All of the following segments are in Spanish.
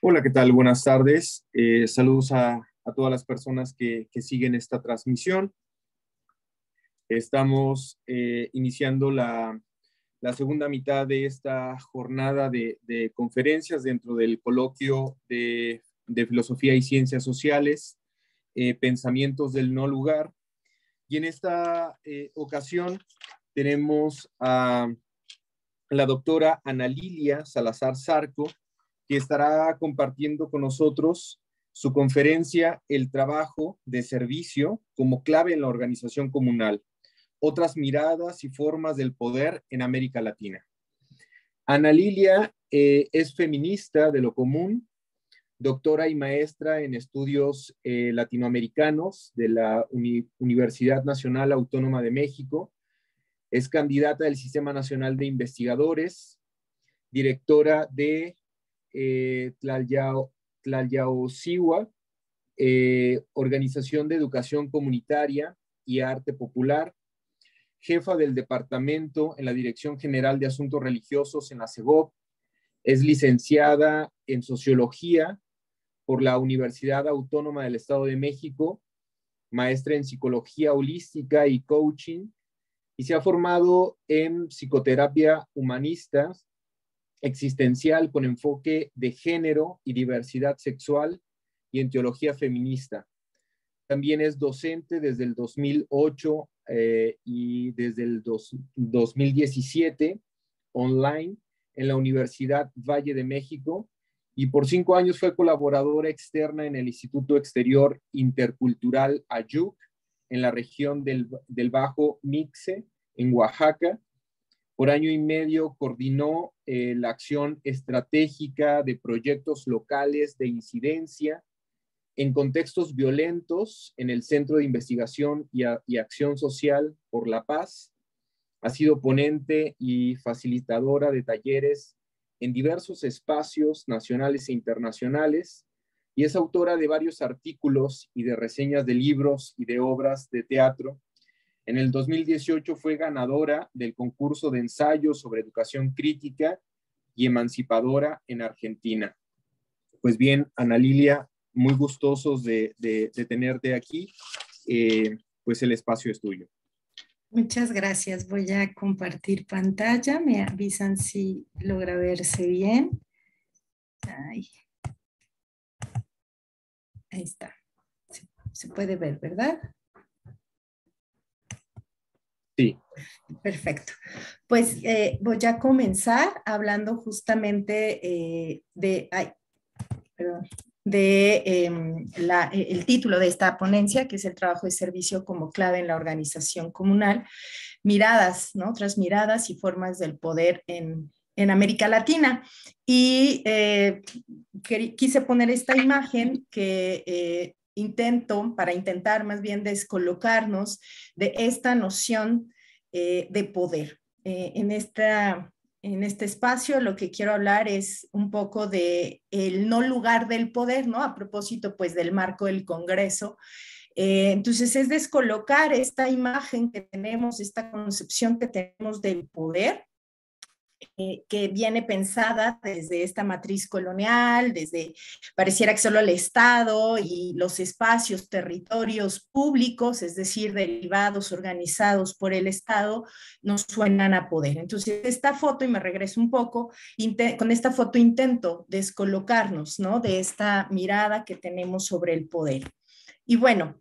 Hola, ¿qué tal? Buenas tardes. Eh, saludos a, todas las personas que, siguen esta transmisión. Estamos eh, iniciando la, segunda mitad de esta jornada de, conferencias dentro del coloquio de, Filosofía y Ciencias Sociales, eh, Pensamientos del No Lugar. Y en esta ocasión tenemos a la doctora Ana Lilia Salazar Sarco que estará compartiendo con nosotros su conferencia El trabajo de servicio como clave en la organización comunal, otras miradas y formas del poder en América Latina. Ana Lilia eh, es feminista de lo común, doctora y maestra en estudios eh, latinoamericanos de la Universidad Nacional Autónoma de México, es candidata del Sistema Nacional de Investigadores, directora de eh, Tlalyao, eh, Organización de Educación Comunitaria y Arte Popular, jefa del departamento en la Dirección General de Asuntos Religiosos en la CEGOP, es licenciada en Sociología por la Universidad Autónoma del Estado de México, maestra en Psicología Holística y Coaching, y se ha formado en Psicoterapia Humanista existencial con enfoque de género y diversidad sexual y en teología feminista. También es docente desde el 2008 eh, y desde el 2017 online en la Universidad Valle de México y por cinco años fue colaboradora externa en el Instituto Exterior Intercultural Ayuc en la región del, del Bajo Mixe, en Oaxaca, por año y medio coordinó eh, la acción estratégica de proyectos locales de incidencia en contextos violentos en el Centro de Investigación y Acción Social por la Paz. Ha sido ponente y facilitadora de talleres en diversos espacios nacionales e internacionales y es autora de varios artículos y de reseñas de libros y de obras de teatro en el 2018 fue ganadora del concurso de ensayos sobre educación crítica y emancipadora en Argentina. Pues bien, Ana Lilia, muy gustosos de, tenerte aquí. Eh, pues el espacio es tuyo. Muchas gracias. Voy a compartir pantalla. Me avisan si logra verse bien. Ahí, está. se puede ver, ¿verdad? Sí. Perfecto. Pues eh, voy a comenzar hablando justamente eh, de, de em, e, el título de esta ponencia, que es el trabajo de servicio como clave en la organización comunal, miradas, ¿no? Otras miradas y formas del poder en, en América Latina. Y eh, quise poner esta imagen que intento, para intentar más bien descolocarnos de esta noción eh, de poder. Eh, en, esta, en este espacio lo que quiero hablar es un poco de el no lugar del poder, ¿no? A propósito, pues, del marco del Congreso. Eh, entonces, es descolocar esta imagen que tenemos, esta concepción que tenemos del poder eh, que viene pensada desde esta matriz colonial, desde pareciera que solo el Estado y los espacios, territorios públicos, es decir, derivados, organizados por el Estado, nos suenan a poder. Entonces, esta foto, y me regreso un poco, con esta foto intento descolocarnos ¿no? de esta mirada que tenemos sobre el poder. Y bueno,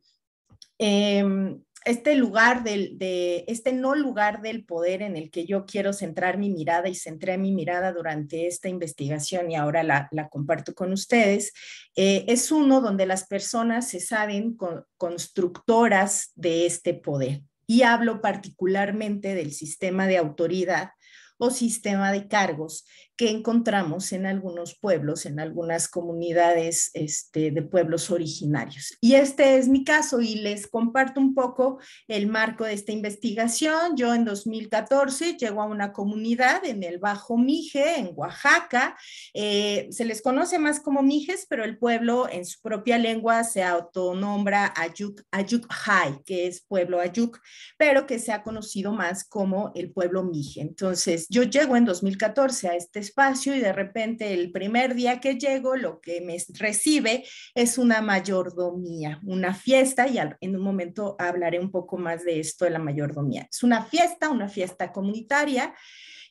em, este lugar del, de este no lugar del poder en el que yo quiero centrar mi mirada y centré mi mirada durante esta investigación y ahora la, comparto con ustedes, eh, es uno donde las personas se saben constructoras de este poder. Y hablo particularmente del sistema de autoridad o sistema de cargos que encontramos en algunos pueblos, en algunas comunidades este, de pueblos originarios. Y este es mi caso y les comparto un poco el marco de esta investigación. Yo en 2014 llego a una comunidad en el Bajo Mije, en Oaxaca. Eh, se les conoce más como Mijes, pero el pueblo en su propia lengua se autonombra Ayuk, Ayuk Hai, que es pueblo Ayuk, pero que se ha conocido más como el pueblo Mije. Entonces, yo llego en 2014 a este espacio y de repente el primer día que llego lo que me recibe es una mayordomía, una fiesta y en un momento hablaré un poco más de esto de la mayordomía. Es una fiesta, una fiesta comunitaria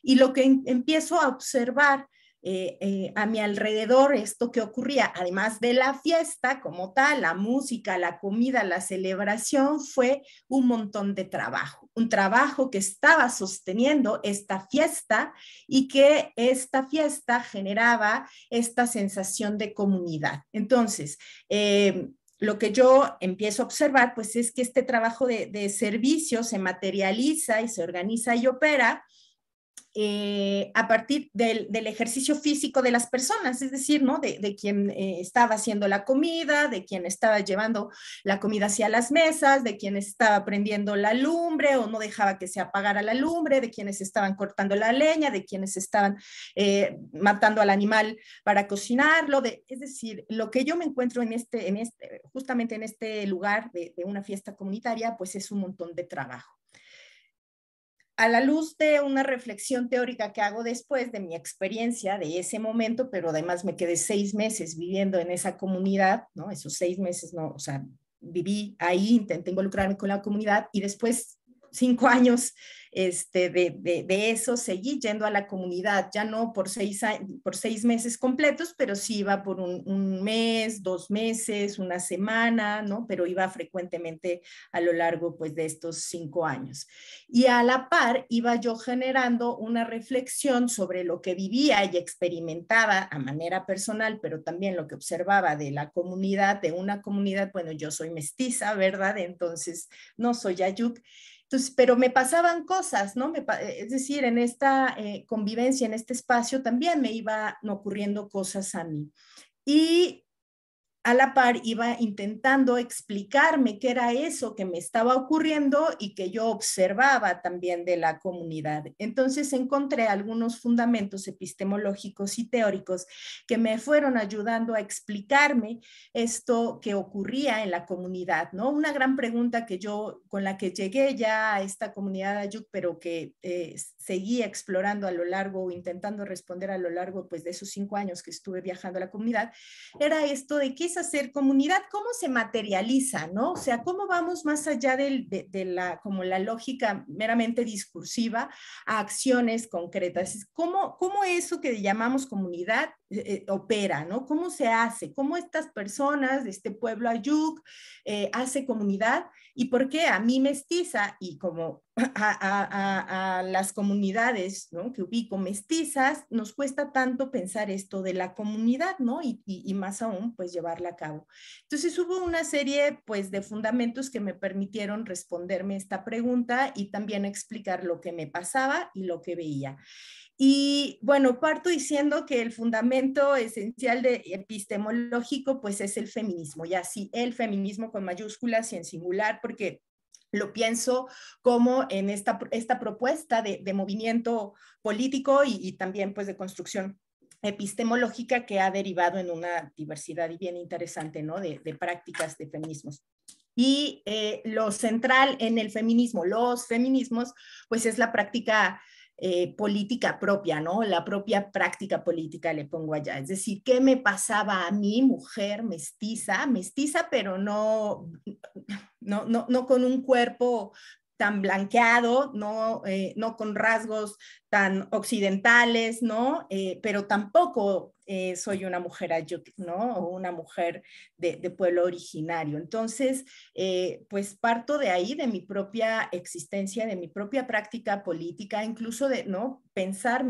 y lo que empiezo a observar eh, eh, a mi alrededor esto que ocurría, además de la fiesta como tal, la música, la comida, la celebración, fue un montón de trabajo, un trabajo que estaba sosteniendo esta fiesta y que esta fiesta generaba esta sensación de comunidad. Entonces, eh, lo que yo empiezo a observar, pues es que este trabajo de servicio se materializa y se organiza y opera eh, a partir del, ejercicio físico de las personas, es decir, ¿no? de, quien eh, estaba haciendo la comida, de quien estaba llevando la comida hacia las mesas, de quien estaba prendiendo la lumbre o no dejaba que se apagara la lumbre, de quienes estaban cortando la leña, de quienes estaban eh, matando al animal para cocinarlo. es decir, lo que yo me encuentro en este, en este, justamente en este lugar de una fiesta comunitaria, pues es un montón de trabajo a la luz de una reflexión teórica que hago después de mi experiencia de ese momento, pero además me quedé seis meses viviendo en esa comunidad, ¿no? Esos seis meses, no, o sea, viví ahí, intenté involucrarme con la comunidad y después cinco años este, de, de, eso, seguí yendo a la comunidad, ya no por seis, por seis meses completos, pero sí iba por un, mes, dos meses, una semana, ¿no? Pero iba frecuentemente a lo largo, pues, de estos cinco años. Y a la par iba yo generando una reflexión sobre lo que vivía y experimentaba a manera personal, pero también lo que observaba de la comunidad, de una comunidad, bueno, yo soy mestiza, ¿verdad? Entonces, no soy ayuk pero me pasaban cosas, ¿no? Me, eh, es decir, en esta eh, convivencia, en este espacio, también me iban ocurriendo cosas a mí. Y a la par iba intentando explicarme qué era eso que me estaba ocurriendo y que yo observaba también de la comunidad. Entonces encontré algunos fundamentos epistemológicos y teóricos que me fueron ayudando a explicarme esto que ocurría en la comunidad, ¿no? Una gran pregunta que yo, con la que llegué ya a esta comunidad de Ayuk, pero que eh, seguía explorando a lo largo o intentando responder a lo largo pues, de esos cinco años que estuve viajando a la comunidad, era esto de qué es hacer comunidad, cómo se materializa, ¿no? O sea, cómo vamos más allá de, la, como la lógica meramente discursiva a acciones concretas. ¿Cómo, cómo eso que llamamos comunidad eh, opera, ¿no? ¿Cómo se hace? ¿Cómo estas personas de este pueblo Ayuk eh, hace comunidad? ¿Y por qué a mí mestiza y como a, las comunidades que ubico mestizas nos cuesta tanto pensar esto de la comunidad, ¿no? Y, más aún, pues llevarla a cabo. Entonces hubo una serie, pues, de fundamentos que me permitieron responderme esta pregunta y también explicar lo que me pasaba y lo que veía. Y bueno, parto diciendo que el fundamento esencial de epistemológico pues es el feminismo, y así el feminismo con mayúsculas y en singular, porque lo pienso como en esta, esta propuesta de, movimiento político y, también pues de construcción epistemológica que ha derivado en una diversidad y bien interesante ¿no? de, prácticas de feminismos. Y eh, lo central en el feminismo, los feminismos, pues es la práctica eh, política propia, ¿no? La propia práctica política le pongo allá. Es decir, ¿qué me pasaba a mí, mujer mestiza, mestiza, pero no, no, no, no con un cuerpo tan blanqueado, no, eh, no con rasgos tan occidentales, ¿no? Eh, pero tampoco eh, soy una mujer yo, ¿no? O una mujer de, pueblo originario. Entonces, pues parto de ahí, de mi propia existencia, de mi propia práctica política, incluso de, ¿no? Pensar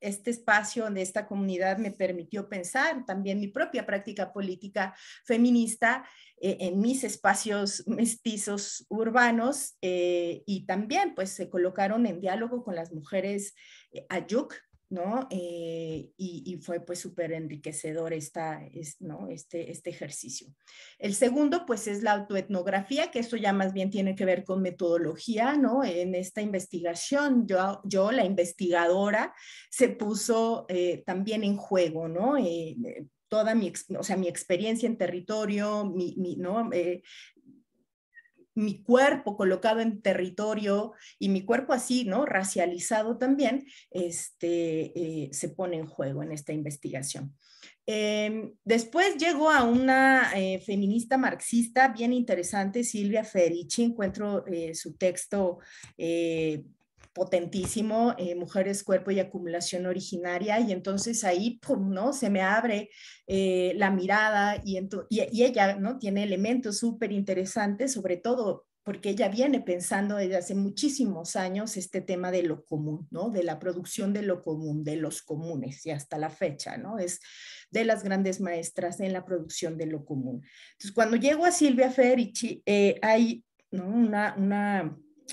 este espacio de esta comunidad me permitió pensar también mi propia práctica política feminista eh, en mis espacios mestizos urbanos eh, y también pues se colocaron en diálogo con las mujeres eh, Ayuk, ¿no? y, fue pues súper enriquecedor esta, ¿no? este, este ejercicio. El segundo pues es la autoetnografía, que esto ya más bien tiene que ver con metodología, ¿no? En esta investigación yo, yo la investigadora, se puso también en juego, ¿no? toda mi, sea, mi experiencia en territorio, mi, ¿no? Eh, mi cuerpo colocado en territorio y mi cuerpo así, ¿no? Racializado también, este, eh, se pone en juego en esta investigación. Em, después llegó a una eh, feminista marxista bien interesante, Silvia Ferici, encuentro su texto potentísimo, eh, Mujeres, Cuerpo y Acumulación Originaria, y entonces ahí, pum, ¿no? Se me abre eh, la mirada y, ella, ¿no? Tiene elementos súper interesantes, sobre todo porque ella viene pensando desde hace muchísimos años este tema de lo común, ¿no? De la producción de lo común, de los comunes, y hasta la fecha, ¿no? Es de las grandes maestras en la producción de lo común. Entonces, cuando llego a Silvia Federici, eh, hay ¿no? una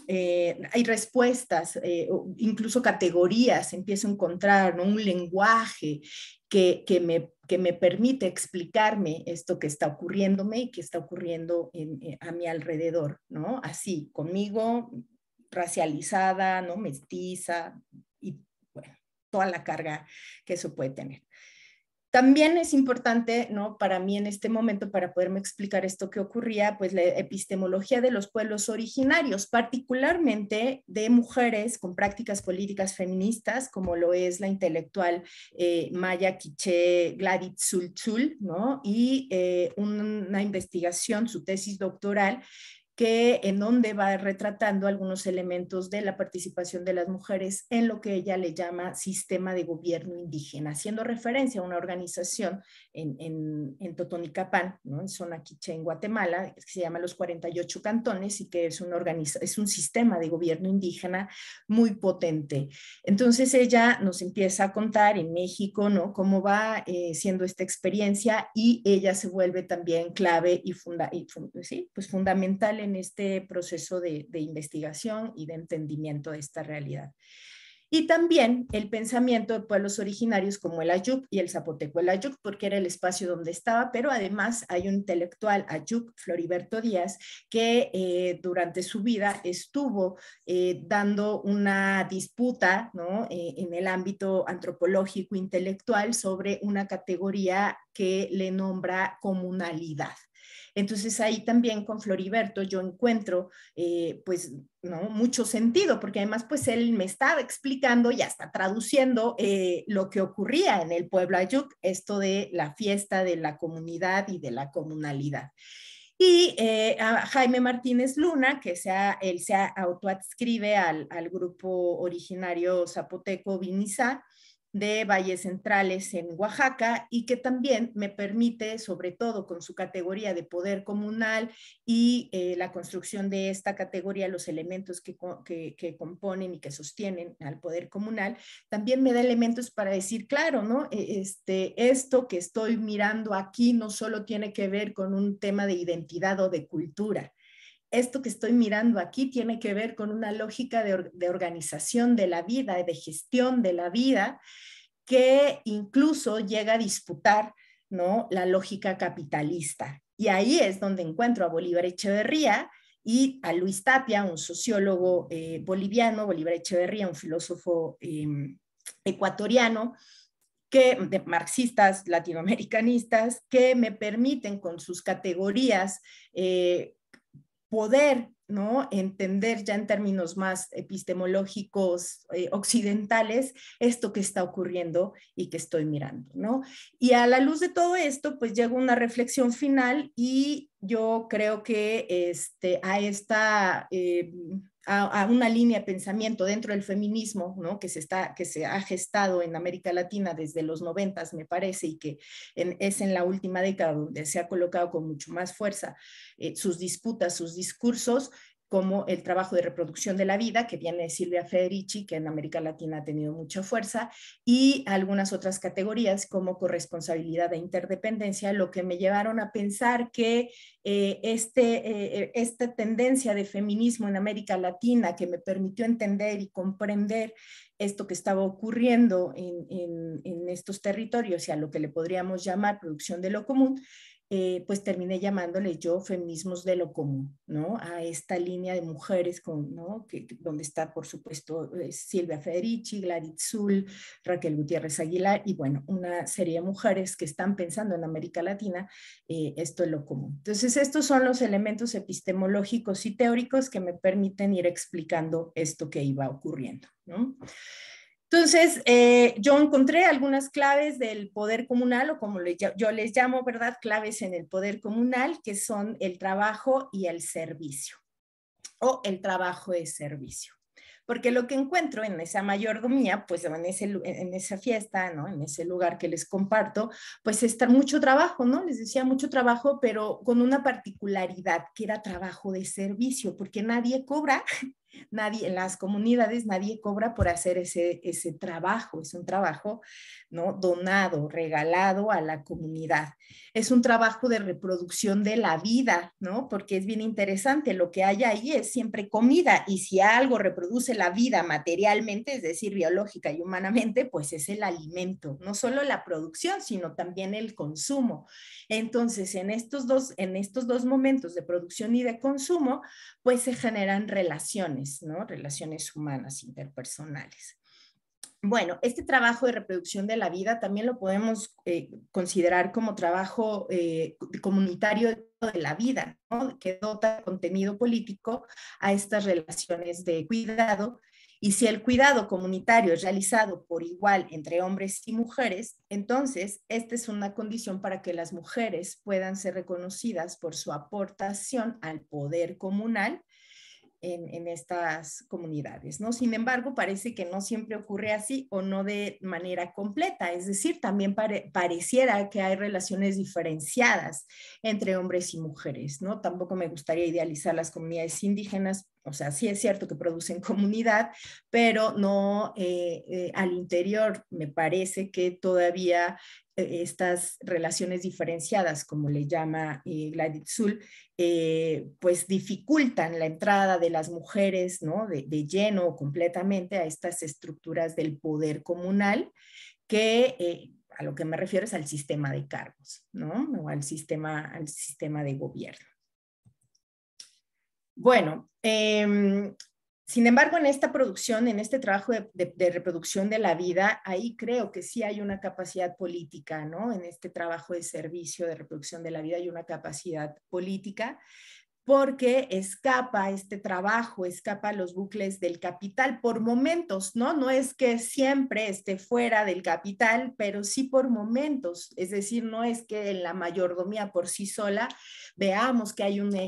eh, hay respuestas, eh, incluso categorías, empiezo a encontrar un lenguaje que, me, permite explicarme esto que está ocurriéndome y que está ocurriendo eh, a mi alrededor, ¿no? Así, conmigo, racializada, ¿no? Mestiza y toda la carga que eso puede tener. También es importante, ¿no? Para mí en este momento, para poderme explicar esto que ocurría, pues la epistemología de los pueblos originarios, particularmente de mujeres con prácticas políticas feministas, como lo es la intelectual eh, Maya Quiche Gladys Zulzul, ¿no? Y eh, una investigación, su tesis doctoral, que en donde va retratando algunos elementos de la participación de las mujeres en lo que ella le llama sistema de gobierno indígena, haciendo referencia a una organización en, en, en Totonicapán, ¿no? en zona quiche en Guatemala, que se llama Los 48 Cantones y que es un, organiza es un sistema de gobierno indígena muy potente. Entonces ella nos empieza a contar en México ¿no? cómo va eh, siendo esta experiencia y ella se vuelve también clave y, funda y sí, pues fundamental en este proceso de, de investigación y de entendimiento de esta realidad. Y también el pensamiento de pueblos originarios como el Ayuk y el Zapoteco el Ayuk, porque era el espacio donde estaba, pero además hay un intelectual Ayuk, Floriberto Díaz, que eh, durante su vida estuvo eh, dando una disputa e, en el ámbito antropológico intelectual sobre una categoría que le nombra comunalidad. Entonces ahí también con Floriberto yo encuentro eh, pues ¿no? mucho sentido, porque además pues él me estaba explicando y hasta traduciendo eh, lo que ocurría en el pueblo Ayuc, esto de la fiesta de la comunidad y de la comunalidad. Y eh, a Jaime Martínez Luna, que sea, él se autoadscribe al, al grupo originario zapoteco Vinizá, de Valles Centrales en Oaxaca y que también me permite, sobre todo con su categoría de poder comunal y eh, la construcción de esta categoría, los elementos que, que, componen y que sostienen al poder comunal, también me da elementos para decir, claro, ¿no? E-, este, esto que estoy mirando aquí no solo tiene que ver con un tema de identidad o de cultura, esto que estoy mirando aquí tiene que ver con una lógica de, organización de la vida de gestión de la vida que incluso llega a disputar ¿no? la lógica capitalista. Y ahí es donde encuentro a Bolívar Echeverría y a Luis Tapia, un sociólogo eh, boliviano, Bolívar Echeverría, un filósofo em, ecuatoriano, que, marxistas latinoamericanistas que me permiten con sus categorías eh, poder ¿no? entender ya en términos más epistemológicos eh, occidentales esto que está ocurriendo y que estoy mirando. ¿no? Y a la luz de todo esto, pues llega una reflexión final y yo creo que este, a esta... Eh, a, una línea de pensamiento dentro del feminismo, ¿no? que, se está, que se ha gestado en América Latina desde los noventas, me parece, y que es en la última década donde se ha colocado con mucho más fuerza eh, sus disputas, sus discursos, como el trabajo de reproducción de la vida, que viene de Silvia Federici, que en América Latina ha tenido mucha fuerza, y algunas otras categorías como corresponsabilidad e interdependencia, lo que me llevaron a pensar que eh, este, eh, eh, esta tendencia de feminismo en América Latina, que me permitió entender y comprender esto que estaba ocurriendo en, en estos territorios y a lo que le podríamos llamar producción de lo común, eh, pues terminé llamándole yo feminismos de lo común, ¿no? A esta línea de mujeres, con, ¿no? Que, donde está, por supuesto, eh, Silvia Federici, Gladys Zul, Raquel Gutiérrez Aguilar y, bueno, una serie de mujeres que están pensando en América Latina, eh, esto es lo común. Entonces, estos son los elementos epistemológicos y teóricos que me permiten ir explicando esto que iba ocurriendo, ¿no? Entonces, eh, yo encontré algunas claves del poder comunal, o como yo les llamo, ¿verdad? Claves en el poder comunal, que son el trabajo y el servicio, o el trabajo de servicio. Porque lo que encuentro en esa mayordomía, pues en, en esa fiesta, ¿no? En ese lugar que les comparto, pues está mucho trabajo, ¿no? Les decía mucho trabajo, pero con una particularidad, que era trabajo de servicio, porque nadie cobra Nadie, en las comunidades nadie cobra por hacer ese, trabajo, es un trabajo ¿no? donado, regalado a la comunidad. Es un trabajo de reproducción de la vida, ¿no? porque es bien interesante, lo que hay ahí es siempre comida y si algo reproduce la vida materialmente, es decir, biológica y humanamente, pues es el alimento, no solo la producción, sino también el consumo. Entonces, en estos dos, en estos dos momentos de producción y de consumo, pues se generan relaciones relaciones, humanas, interpersonales. Bueno, este trabajo de reproducción de la vida también lo podemos eh, considerar como trabajo eh, comunitario de la vida, que dota contenido político a estas relaciones de cuidado. Y si el cuidado comunitario es realizado por igual entre hombres y mujeres, entonces esta es una condición para que las mujeres puedan ser reconocidas por su aportación al poder comunal en, estas comunidades, ¿no? Sin embargo, parece que no siempre ocurre así o no de manera completa, es decir, también pareciera que hay relaciones diferenciadas entre hombres y mujeres, ¿no? Tampoco me gustaría idealizar las comunidades indígenas o sea, sí es cierto que producen comunidad, pero no eh, eh, al interior. Me parece que todavía eh, estas relaciones diferenciadas, como le llama Gladys pues dificultan la entrada de las mujeres, ¿no? De, lleno o completamente a estas estructuras del poder comunal que a lo que me refiero es al sistema de cargos, ¿no? O al sistema, al sistema de gobierno. Bueno, em, sin embargo, en esta producción, en este trabajo de, de, reproducción de la vida, ahí creo que sí hay una capacidad política, ¿no? En este trabajo de servicio de reproducción de la vida hay una capacidad política, porque escapa este trabajo, escapa los bucles del capital por momentos, ¿no? No es que siempre esté fuera del capital, pero sí por momentos, es decir, no es que en la mayordomía por sí sola veamos que hay una,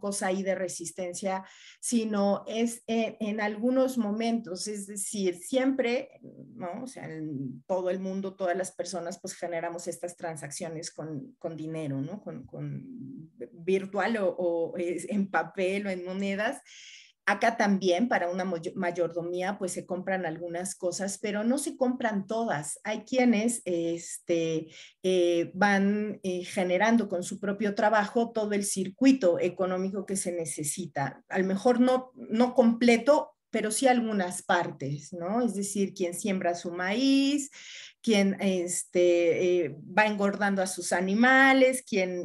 cosa ahí de resistencia, sino es eh, en, algunos momentos, es decir, siempre, ¿no? O sea, en todo el mundo, todas las personas, pues generamos estas transacciones con, dinero, ¿no? con virtual o en papel o en monedas. Acá también para una mayordomía pues se compran algunas cosas, pero no se compran todas. Hay quienes este, eh, van eh, generando con su propio trabajo todo el circuito económico que se necesita. A lo mejor no, no completo, pero sí algunas partes, ¿no? Es decir, quien siembra su maíz, quien este, eh, va engordando a sus animales, quien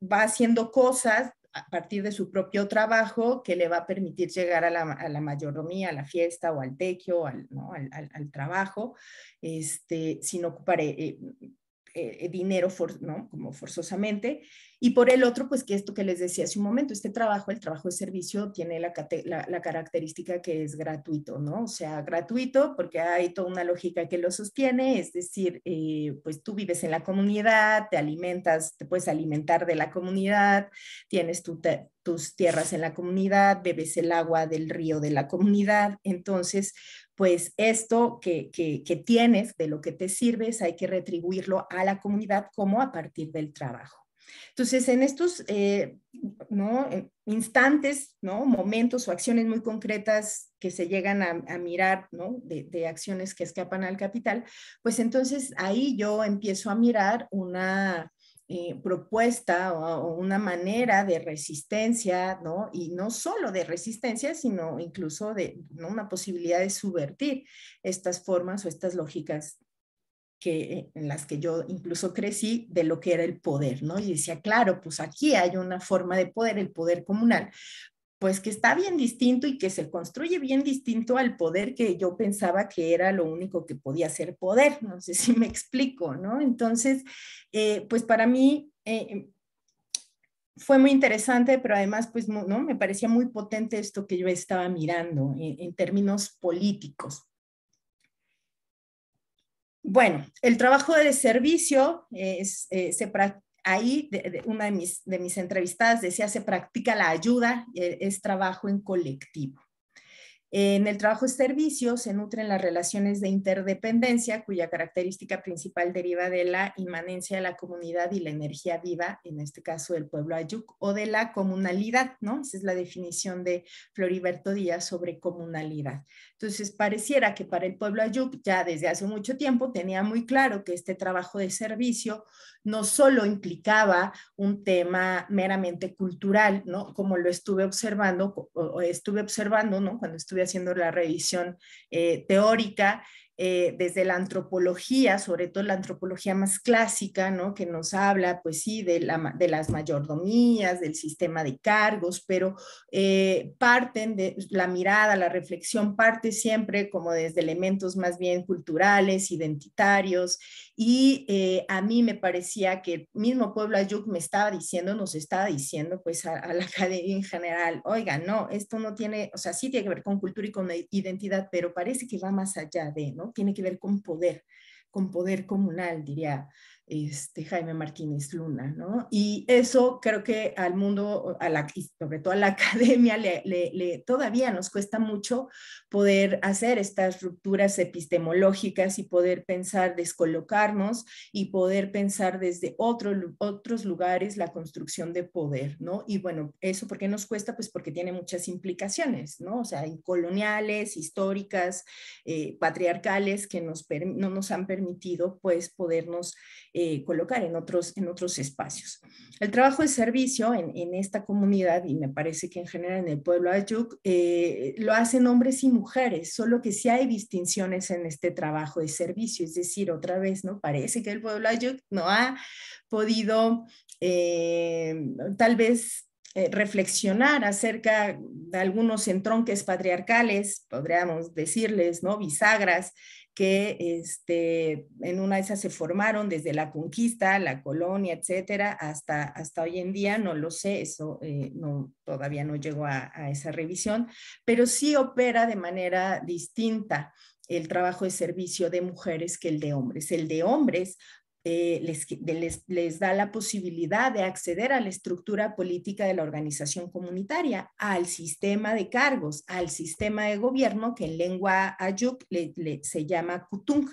va haciendo cosas a partir de su propio trabajo que le va a permitir llegar a la, a a la fiesta o al tequio, al, trabajo, este, sin ocupar eh, eh, eh, dinero, ¿no? Como forzosamente. Y por el otro, pues que esto que les decía hace un momento, este trabajo, el trabajo de servicio, tiene la, característica que es gratuito, ¿no? O sea, gratuito porque hay toda una lógica que lo sostiene, es decir, eh, pues tú vives en la comunidad, te alimentas, te puedes alimentar de la comunidad, tienes tus tierras en la comunidad, bebes el agua del río de la comunidad. Entonces, pues esto que, tienes, de lo que te sirves, hay que retribuirlo a la comunidad como a partir del trabajo. Entonces, en estos eh, eh, instantes, ¿no? momentos o acciones muy concretas que se llegan a, mirar, de, acciones que escapan al capital, pues entonces ahí yo empiezo a mirar una, eh, propuesta o, una manera de resistencia, ¿no? Y no solo de resistencia, sino incluso de una posibilidad de subvertir estas formas o estas lógicas que, en las que yo incluso crecí de lo que era el poder, ¿no? Y decía, claro, pues aquí hay una forma de poder, el poder comunal, pues que está bien distinto y que se construye bien distinto al poder que yo pensaba que era lo único que podía ser poder. No sé si me explico, ¿no? Entonces, eh, pues para mí eh, fue muy interesante, pero además, pues, ¿no? Me parecía muy potente esto que yo estaba mirando en, términos políticos. Bueno, el trabajo de servicio es, eh, se, practica, ahí de, una de mis, de mis entrevistadas decía, se practica la ayuda, eh, es trabajo en colectivo. En el trabajo de servicio se nutren las relaciones de interdependencia, cuya característica principal deriva de la inmanencia de la comunidad y la energía viva, en este caso del pueblo Ayuc, o de la comunalidad, ¿no? Esa es la definición de Floriberto Díaz sobre comunalidad. Entonces, pareciera que para el pueblo Ayuc ya desde hace mucho tiempo tenía muy claro que este trabajo de servicio no solo implicaba un tema meramente cultural, ¿no? Como lo estuve observando, estuve observando, ¿no? Cuando estuve haciendo la revisión eh, teórica eh, desde la antropología, sobre todo la antropología más clásica, ¿no? que nos habla, pues sí, de, de las mayordomías, del sistema de cargos, pero eh, parten de la mirada, la reflexión, parte siempre como desde elementos más bien culturales, identitarios, y eh, a mí me parecía que el mismo Pueblo Ayuk me estaba diciendo, nos estaba diciendo, pues a, a la academia en general, oiga, no, esto no tiene, o sea, sí tiene que ver con cultura y con identidad, pero parece que va más allá de, ¿no? tiene que ver con poder, con poder comunal, diría este, Jaime Martínez Luna, ¿no? Y eso creo que al mundo, a la, sobre todo a la academia, le, todavía nos cuesta mucho poder hacer estas rupturas epistemológicas y poder pensar, descolocarnos y poder pensar desde otros lugares la construcción de poder, ¿no? Y bueno, eso porque nos cuesta? Pues porque tiene muchas implicaciones, ¿no? O sea, coloniales, históricas, eh, patriarcales, que nos, no nos han permitido, pues, podernos... Eh, colocar en otros, en otros espacios. El trabajo de servicio en, esta comunidad, y me parece que en general en el pueblo Ayuc, eh, lo hacen hombres y mujeres, solo que si hay distinciones en este trabajo de servicio, es decir, otra vez, ¿no? Parece que el pueblo Ayuc no ha podido eh, tal vez reflexionar acerca de algunos entronques patriarcales, podríamos decirles, ¿no? Bisagras, que este, en una de esas se formaron desde la conquista, la colonia, etcétera, hasta, hasta hoy en día, no lo sé, eso eh, no, todavía no llegó a, a esa revisión, pero sí opera de manera distinta el trabajo de servicio de mujeres que el de hombres. El de hombres eh, les, da la posibilidad de acceder a la estructura política de la organización comunitaria, al sistema de cargos, al sistema de gobierno que en lengua ayuk se llama kutung.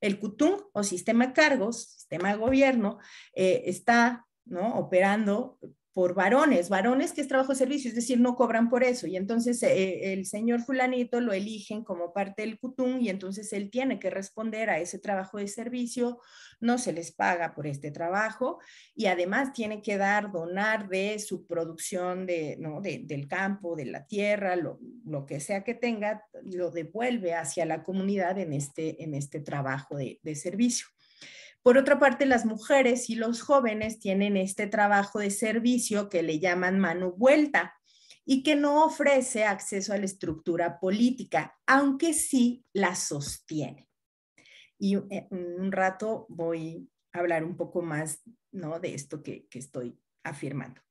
El kutung o sistema de cargos, sistema de gobierno, eh, está ¿no? operando por varones, varones que es trabajo de servicio, es decir, no cobran por eso. Y entonces eh, eh, el señor fulanito lo eligen como parte del cutún y entonces él tiene que responder a ese trabajo de servicio, no se les paga por este trabajo y además tiene que dar, donar de su producción de, del campo, de la tierra, lo, que sea que tenga, lo devuelve hacia la comunidad en este, en este trabajo de, de servicio. Por otra parte, las mujeres y los jóvenes tienen este trabajo de servicio que le llaman mano vuelta y que no ofrece acceso a la estructura política, aunque sí la sostiene. Y en eh, un rato voy a hablar un poco más de esto que, estoy afirmando.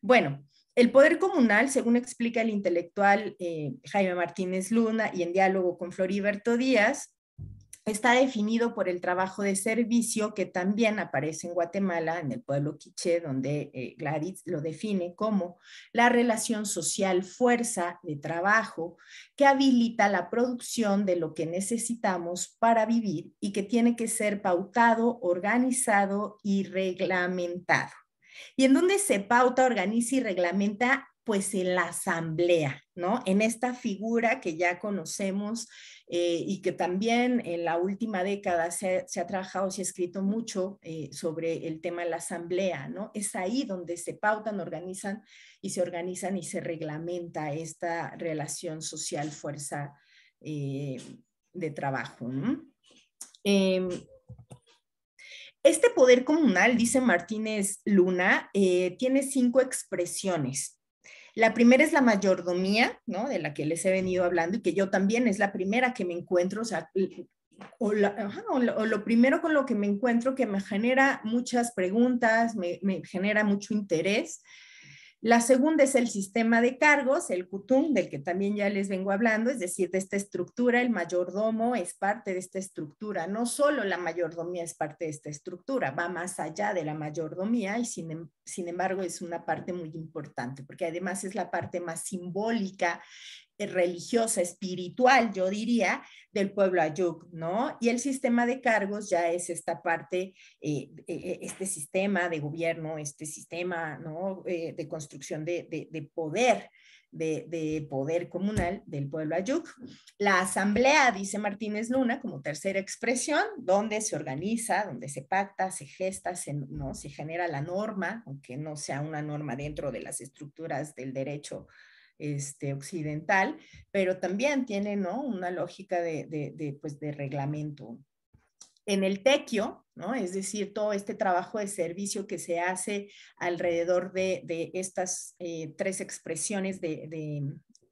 Bueno, el poder comunal, según explica el intelectual eh, Jaime Martínez Luna y en diálogo con Floriberto Díaz, está definido por el trabajo de servicio que también aparece en Guatemala, en el pueblo quiché, donde eh, Gladys lo define como la relación social fuerza de trabajo que habilita la producción de lo que necesitamos para vivir y que tiene que ser pautado, organizado y reglamentado. ¿Y en dónde se pauta, organiza y reglamenta? Pues en la asamblea, ¿no? En esta figura que ya conocemos eh, y que también en la última década se, ha trabajado, se ha escrito mucho eh, sobre el tema de la asamblea, ¿no? Es ahí donde se pautan, organizan y se organizan y se reglamenta esta relación social, fuerza eh, de trabajo. Em, este poder comunal, dice Martínez Luna, tiene cinco expresiones. La primera es la mayordomía, ¿no? De la que les he venido hablando y que yo también es la primera que me encuentro, o sea, o, lo, primero con lo que me encuentro que me genera muchas preguntas, me genera mucho interés la segunda es el sistema de cargos, el cutum, del que también ya les vengo hablando, es decir, de esta estructura, el mayordomo es parte de esta estructura, no solo la mayordomía es parte de esta estructura, va más allá de la mayordomía y sin, em, sin embargo es una parte muy importante, porque además es la parte más simbólica eh, religiosa, espiritual, yo diría, del pueblo Ayuk, ¿no? Y el sistema de cargos ya es esta parte, eh, eh, este sistema de gobierno, este sistema, ¿no? de construcción de, poder, de, poder comunal del pueblo Ayuk. La asamblea, dice Martínez Luna, como tercera expresión, donde se organiza, donde se pacta, se gesta, se, ¿no? se genera la norma, aunque no sea una norma dentro de las estructuras del derecho este, occidental, pero también tiene ¿no? una lógica de, de, de, pues, de reglamento. En el tequio, ¿no? es decir, todo este trabajo de servicio que se hace alrededor de, estas eh, tres expresiones de,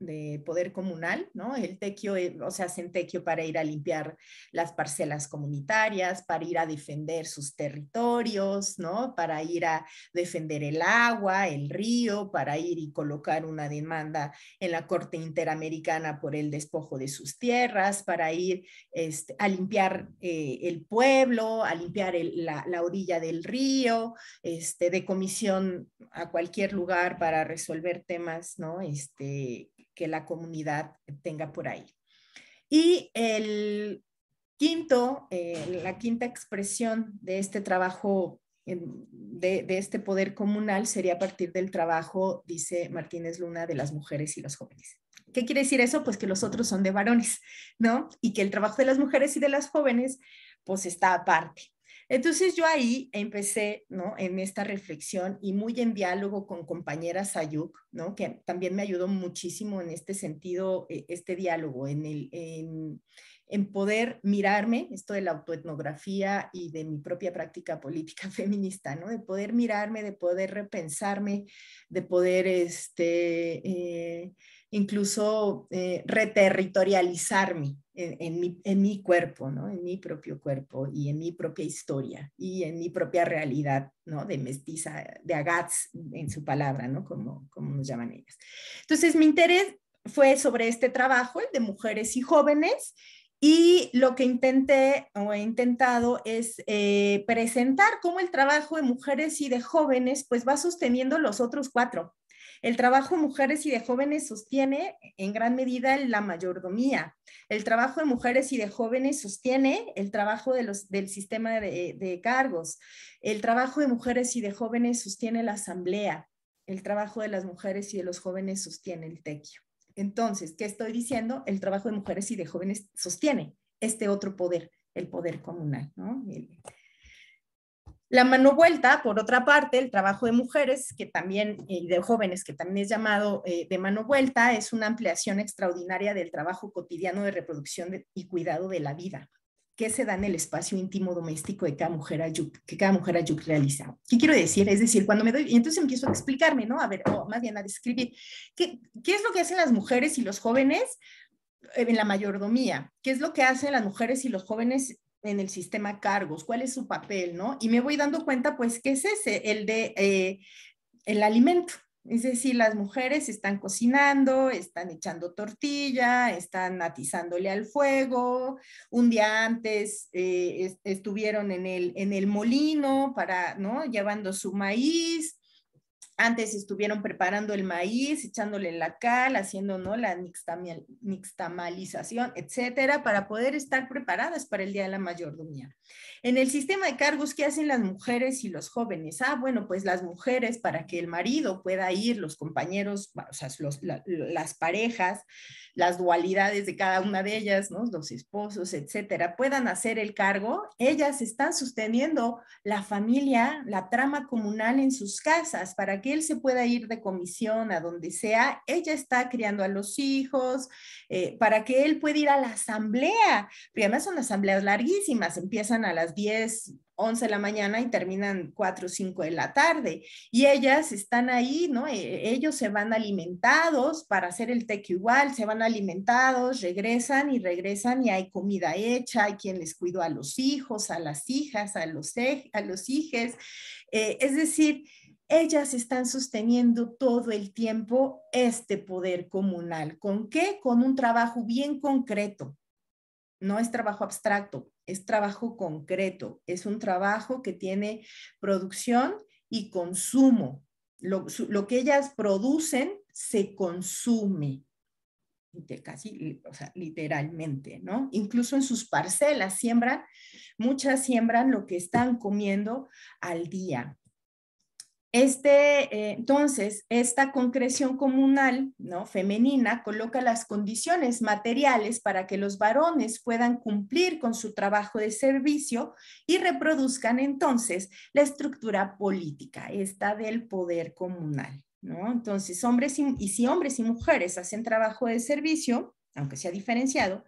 de poder comunal, ¿no? El tequio, eh, o sea, hacen tequio para ir a limpiar las parcelas comunitarias, para ir a defender sus territorios, ¿no? Para ir a defender el agua, el río, para ir y colocar una demanda en la Corte Interamericana por el despojo de sus tierras, para ir este, a limpiar eh, el pueblo, a limpiar la, la, orilla del río, este, de comisión a cualquier lugar para resolver temas, ¿no? Este, que la comunidad tenga por ahí. Y el quinto, eh, la quinta expresión de este trabajo, de, de, este poder comunal, sería a partir del trabajo, dice Martínez Luna, de las mujeres y los jóvenes. ¿Qué quiere decir eso? Pues que los otros son de varones, ¿no? Y que el trabajo de las mujeres y de las jóvenes, pues está aparte. Entonces yo ahí empecé, ¿no? En esta reflexión y muy en diálogo con compañera Sayuk, Que también me ayudó muchísimo en este sentido, eh, este diálogo, en, el, en, poder mirarme, esto de la autoetnografía y de mi propia práctica política feminista, ¿no? De poder mirarme, de poder repensarme, de poder, este... Eh, incluso eh, reterritorializarme en, mi, en, mi, cuerpo, ¿no? en mi propio cuerpo y en mi propia historia y en mi propia realidad ¿no? de mestiza, de agats en su palabra, ¿no? como, como nos llaman ellas. Entonces mi interés fue sobre este trabajo, el de mujeres y jóvenes, y lo que intenté o he intentado es eh, presentar cómo el trabajo de mujeres y de jóvenes pues va sosteniendo los otros cuatro, el trabajo de mujeres y de jóvenes sostiene en gran medida la mayordomía. El trabajo de mujeres y de jóvenes sostiene el trabajo del sistema de, cargos. El trabajo de mujeres y de jóvenes sostiene la asamblea. El trabajo de las mujeres y de los jóvenes sostiene el tequio. Entonces, ¿qué estoy diciendo? El trabajo de mujeres y de jóvenes sostiene este otro poder, el poder comunal, ¿no? La mano vuelta, por otra parte, el trabajo de mujeres, que también, eh, y de jóvenes, que también es llamado eh, de mano vuelta, es una ampliación extraordinaria del trabajo cotidiano de reproducción y cuidado de la vida, que se da en el espacio íntimo doméstico de cada mujer que cada mujer ayuk realiza. ¿Qué quiero decir? Es decir, cuando me doy, y entonces empiezo a explicarme, ¿no? A ver, o más bien a describir, ¿qué, ¿qué es lo que hacen las mujeres y los jóvenes en la mayordomía, qué es lo que hacen las mujeres y los jóvenes en el sistema cargos, cuál es su papel, ¿no? Y me voy dando cuenta, pues, que es ese, el de eh, el alimento. Es decir, las mujeres están cocinando, están echando tortilla, están atizándole al fuego. Un día antes eh, estuvieron en el, en el molino para, ¿no? Llevando su maíz antes estuvieron preparando el maíz, echándole la cal, haciendo ¿no? la nixtamalización, etcétera, para poder estar preparadas para el Día de la Mayordomía. En el sistema de cargos, ¿qué hacen las mujeres y los jóvenes? Ah, bueno, pues las mujeres para que el marido pueda ir, los compañeros, o sea, las parejas, las dualidades de cada una de ellas, ¿no? los esposos, etcétera, puedan hacer el cargo, ellas están sosteniendo la familia, la trama comunal en sus casas, ¿para que él se pueda ir de comisión a donde sea, ella está criando a los hijos, eh, para que él pueda ir a la asamblea. Pero además son asambleas larguísimas, empiezan a las 10, 11 de la mañana y terminan 4 o 5 de la tarde. Y ellas están ahí, ¿no? E, ellos se van alimentados para hacer el tec igual, se van alimentados, regresan y regresan y hay comida hecha, hay quien les cuidó a los hijos, a las hijas, a los, a los hijes. Eh, es decir, ellas están sosteniendo todo el tiempo este poder comunal. ¿Con qué? Con un trabajo bien concreto. No es trabajo abstracto, es trabajo concreto. Es un trabajo que tiene producción y consumo. Lo, que ellas producen se consume casi, literalmente, ¿no? Incluso en sus parcelas siembran, muchas siembran lo que están comiendo al día, este, eh, entonces, esta concreción comunal, ¿no? Femenina, coloca las condiciones materiales para que los varones puedan cumplir con su trabajo de servicio y reproduzcan entonces la estructura política, esta del poder comunal, ¿no? Entonces, hombres y si hombres y mujeres hacen trabajo de servicio, aunque sea diferenciado,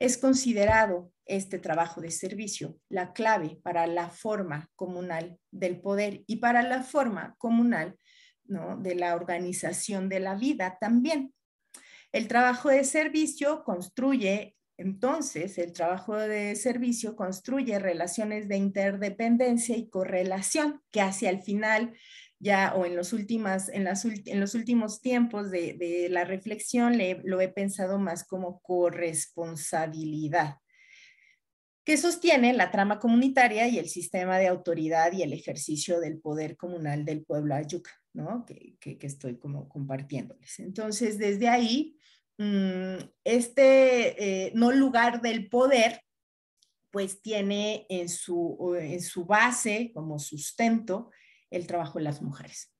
es considerado este trabajo de servicio, la clave para la forma comunal del poder y para la forma comunal de la organización de la vida también. El trabajo de servicio construye, entonces, el trabajo de servicio construye relaciones de interdependencia y correlación que hacia el final ya o en los, últimas, en los últimos tiempos de, la reflexión lo he pensado más como corresponsabilidad que sostiene la trama comunitaria y el sistema de autoridad y el ejercicio del poder comunal del pueblo Ayuca, ¿no? que, estoy como compartiéndoles. Entonces, desde ahí, mm, este eh, no lugar del poder, pues tiene en su, en su base, como sustento, el trabajo de las mujeres.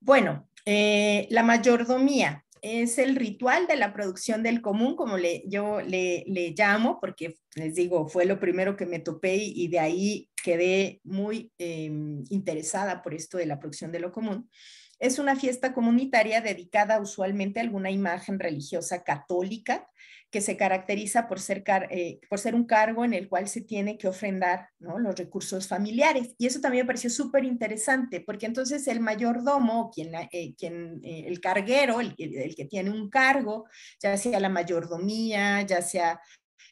Bueno, eh, la mayordomía es el ritual de la producción del común, como yo le, llamo, porque les digo, fue lo primero que me topé y, de ahí quedé muy em, interesada por esto de la producción de lo común. Es una fiesta comunitaria dedicada usualmente a alguna imagen religiosa católica que se caracteriza por ser, eh, por ser un cargo en el cual se tiene que ofrendar los recursos familiares. Y eso también me pareció súper interesante, porque entonces el mayordomo, quien, eh, quien eh, el carguero, el, que tiene un cargo, ya sea la mayordomía, ya sea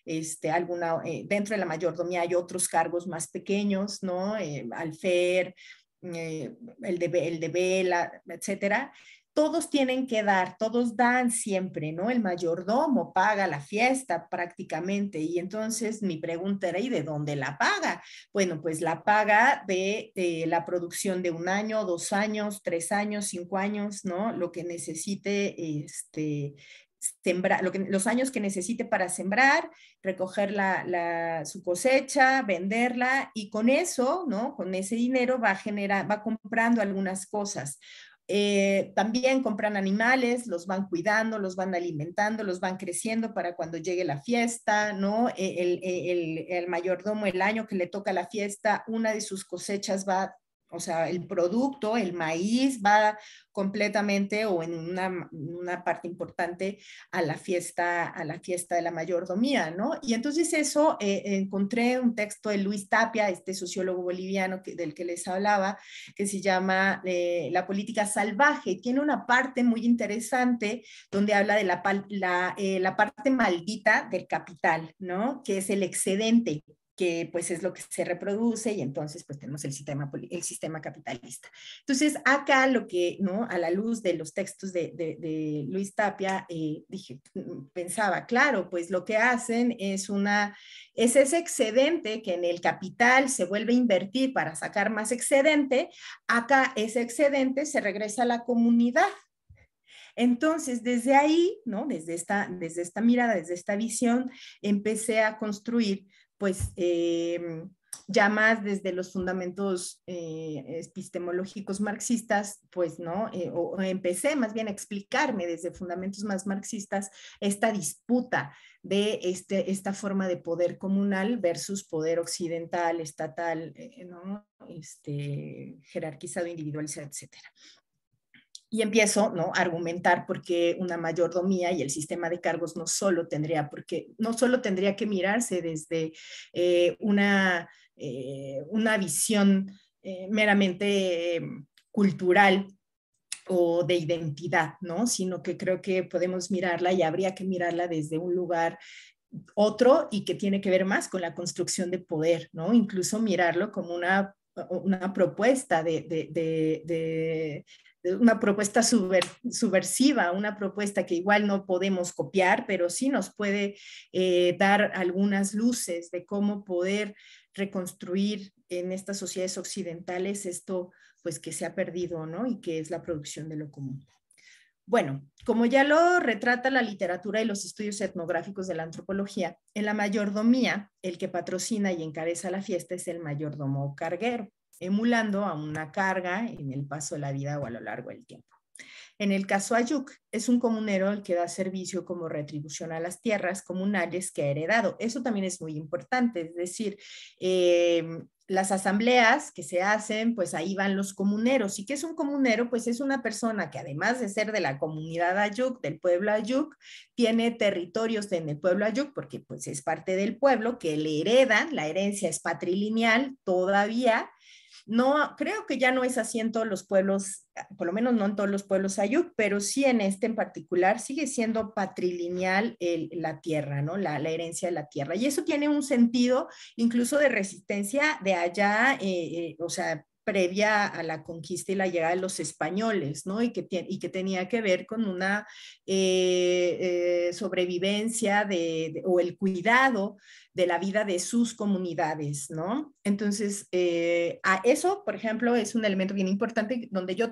este, alguna, dentro de la mayordomía hay otros cargos más pequeños, ¿no? alfer, el, de, el de vela, etcétera todos tienen que dar, todos dan siempre, ¿no? El mayordomo paga la fiesta prácticamente. Y entonces mi pregunta era, ¿y de dónde la paga? Bueno, pues la paga de, la producción de un año, dos años, tres años, cinco años, ¿no? Lo que necesite este, sembrar, los años que necesite para sembrar, recoger su cosecha, venderla y con eso, ¿no? Con ese dinero va, a generar, va comprando algunas cosas. Eh, también compran animales, los van cuidando, los van alimentando, los van creciendo para cuando llegue la fiesta, ¿no? E, el, el, el, el, mayordomo el año que le toca la fiesta, una de sus cosechas va o sea, el producto, el maíz va completamente o en una, parte importante a la fiesta, a la fiesta de la mayordomía, ¿no? Y entonces eso, eh, encontré un texto de Luis Tapia, este sociólogo boliviano del que les hablaba, que se llama eh, La política salvaje. Tiene una parte muy interesante donde habla de la, eh, la parte maldita del capital, ¿no? Que es el excedente que pues es lo que se reproduce y entonces pues tenemos el sistema, el sistema capitalista. Entonces acá lo que, ¿no? A la luz de los textos de, Luis Tapia, eh, dije, mm, pensaba, claro, pues lo que hacen es una, ese excedente que en el capital se vuelve a invertir para sacar más excedente, acá ese excedente se regresa a la comunidad, entonces, desde ahí, ¿no? Desde esta, desde esta mirada, desde esta visión, empecé a construir pues em, ya más desde los fundamentos eh, epistemológicos marxistas, pues, ¿no? Eh, o, empecé más bien a explicarme desde fundamentos más marxistas esta disputa de este, esta forma de poder comunal versus poder occidental, estatal, eh, ¿no? Este, jerarquizado, individualizado, etcétera. Y empiezo ¿no? a argumentar por qué una mayordomía y el sistema de cargos no solo tendría, porque no solo tendría que mirarse desde eh, una, eh, una visión eh, meramente cultural o de identidad, ¿no? Sino que creo que podemos mirarla y habría que mirarla desde un lugar otro y que tiene que ver más con la construcción de poder, ¿no? Incluso mirarlo como una, propuesta de, una propuesta subversiva, una propuesta que igual no podemos copiar, pero sí nos puede eh, dar algunas luces de cómo poder reconstruir en estas sociedades occidentales esto pues que se ha perdido, ¿no? Y que es la producción de lo común. Bueno, como ya lo retrata la literatura y los estudios etnográficos de la antropología, en la mayordomía, el que patrocina y encabeza la fiesta es el mayordomo o carguero emulando a una carga en el paso de la vida o a lo largo del tiempo. En el caso Ayuk, es un comunero el que da servicio como retribución a las tierras comunales que ha heredado. Eso también es muy importante, es decir, eh, las asambleas que se hacen, pues ahí van los comuneros. ¿Y que es un comunero? Pues es una persona que además de ser de la comunidad Ayuk, del pueblo Ayuk, tiene territorios en el pueblo Ayuk, porque pues es parte del pueblo, que le heredan, la herencia es patrilineal todavía, no, creo que ya no es así en todos los pueblos, ah, por lo menos no en todos los pueblos ayuk, pero sí en este en particular sigue siendo patrilineal la tierra, ¿no? La, herencia de la tierra. Y eso tiene un sentido incluso de resistencia de allá, eh, eh, o sea, previa a la conquista y la llegada de los españoles, ¿no? Y que, y que tenía que ver con una eh, eh, sobrevivencia de, o el cuidado de la vida de sus comunidades, ¿no? Entonces, eh, a eso, por ejemplo, es un elemento bien importante donde yo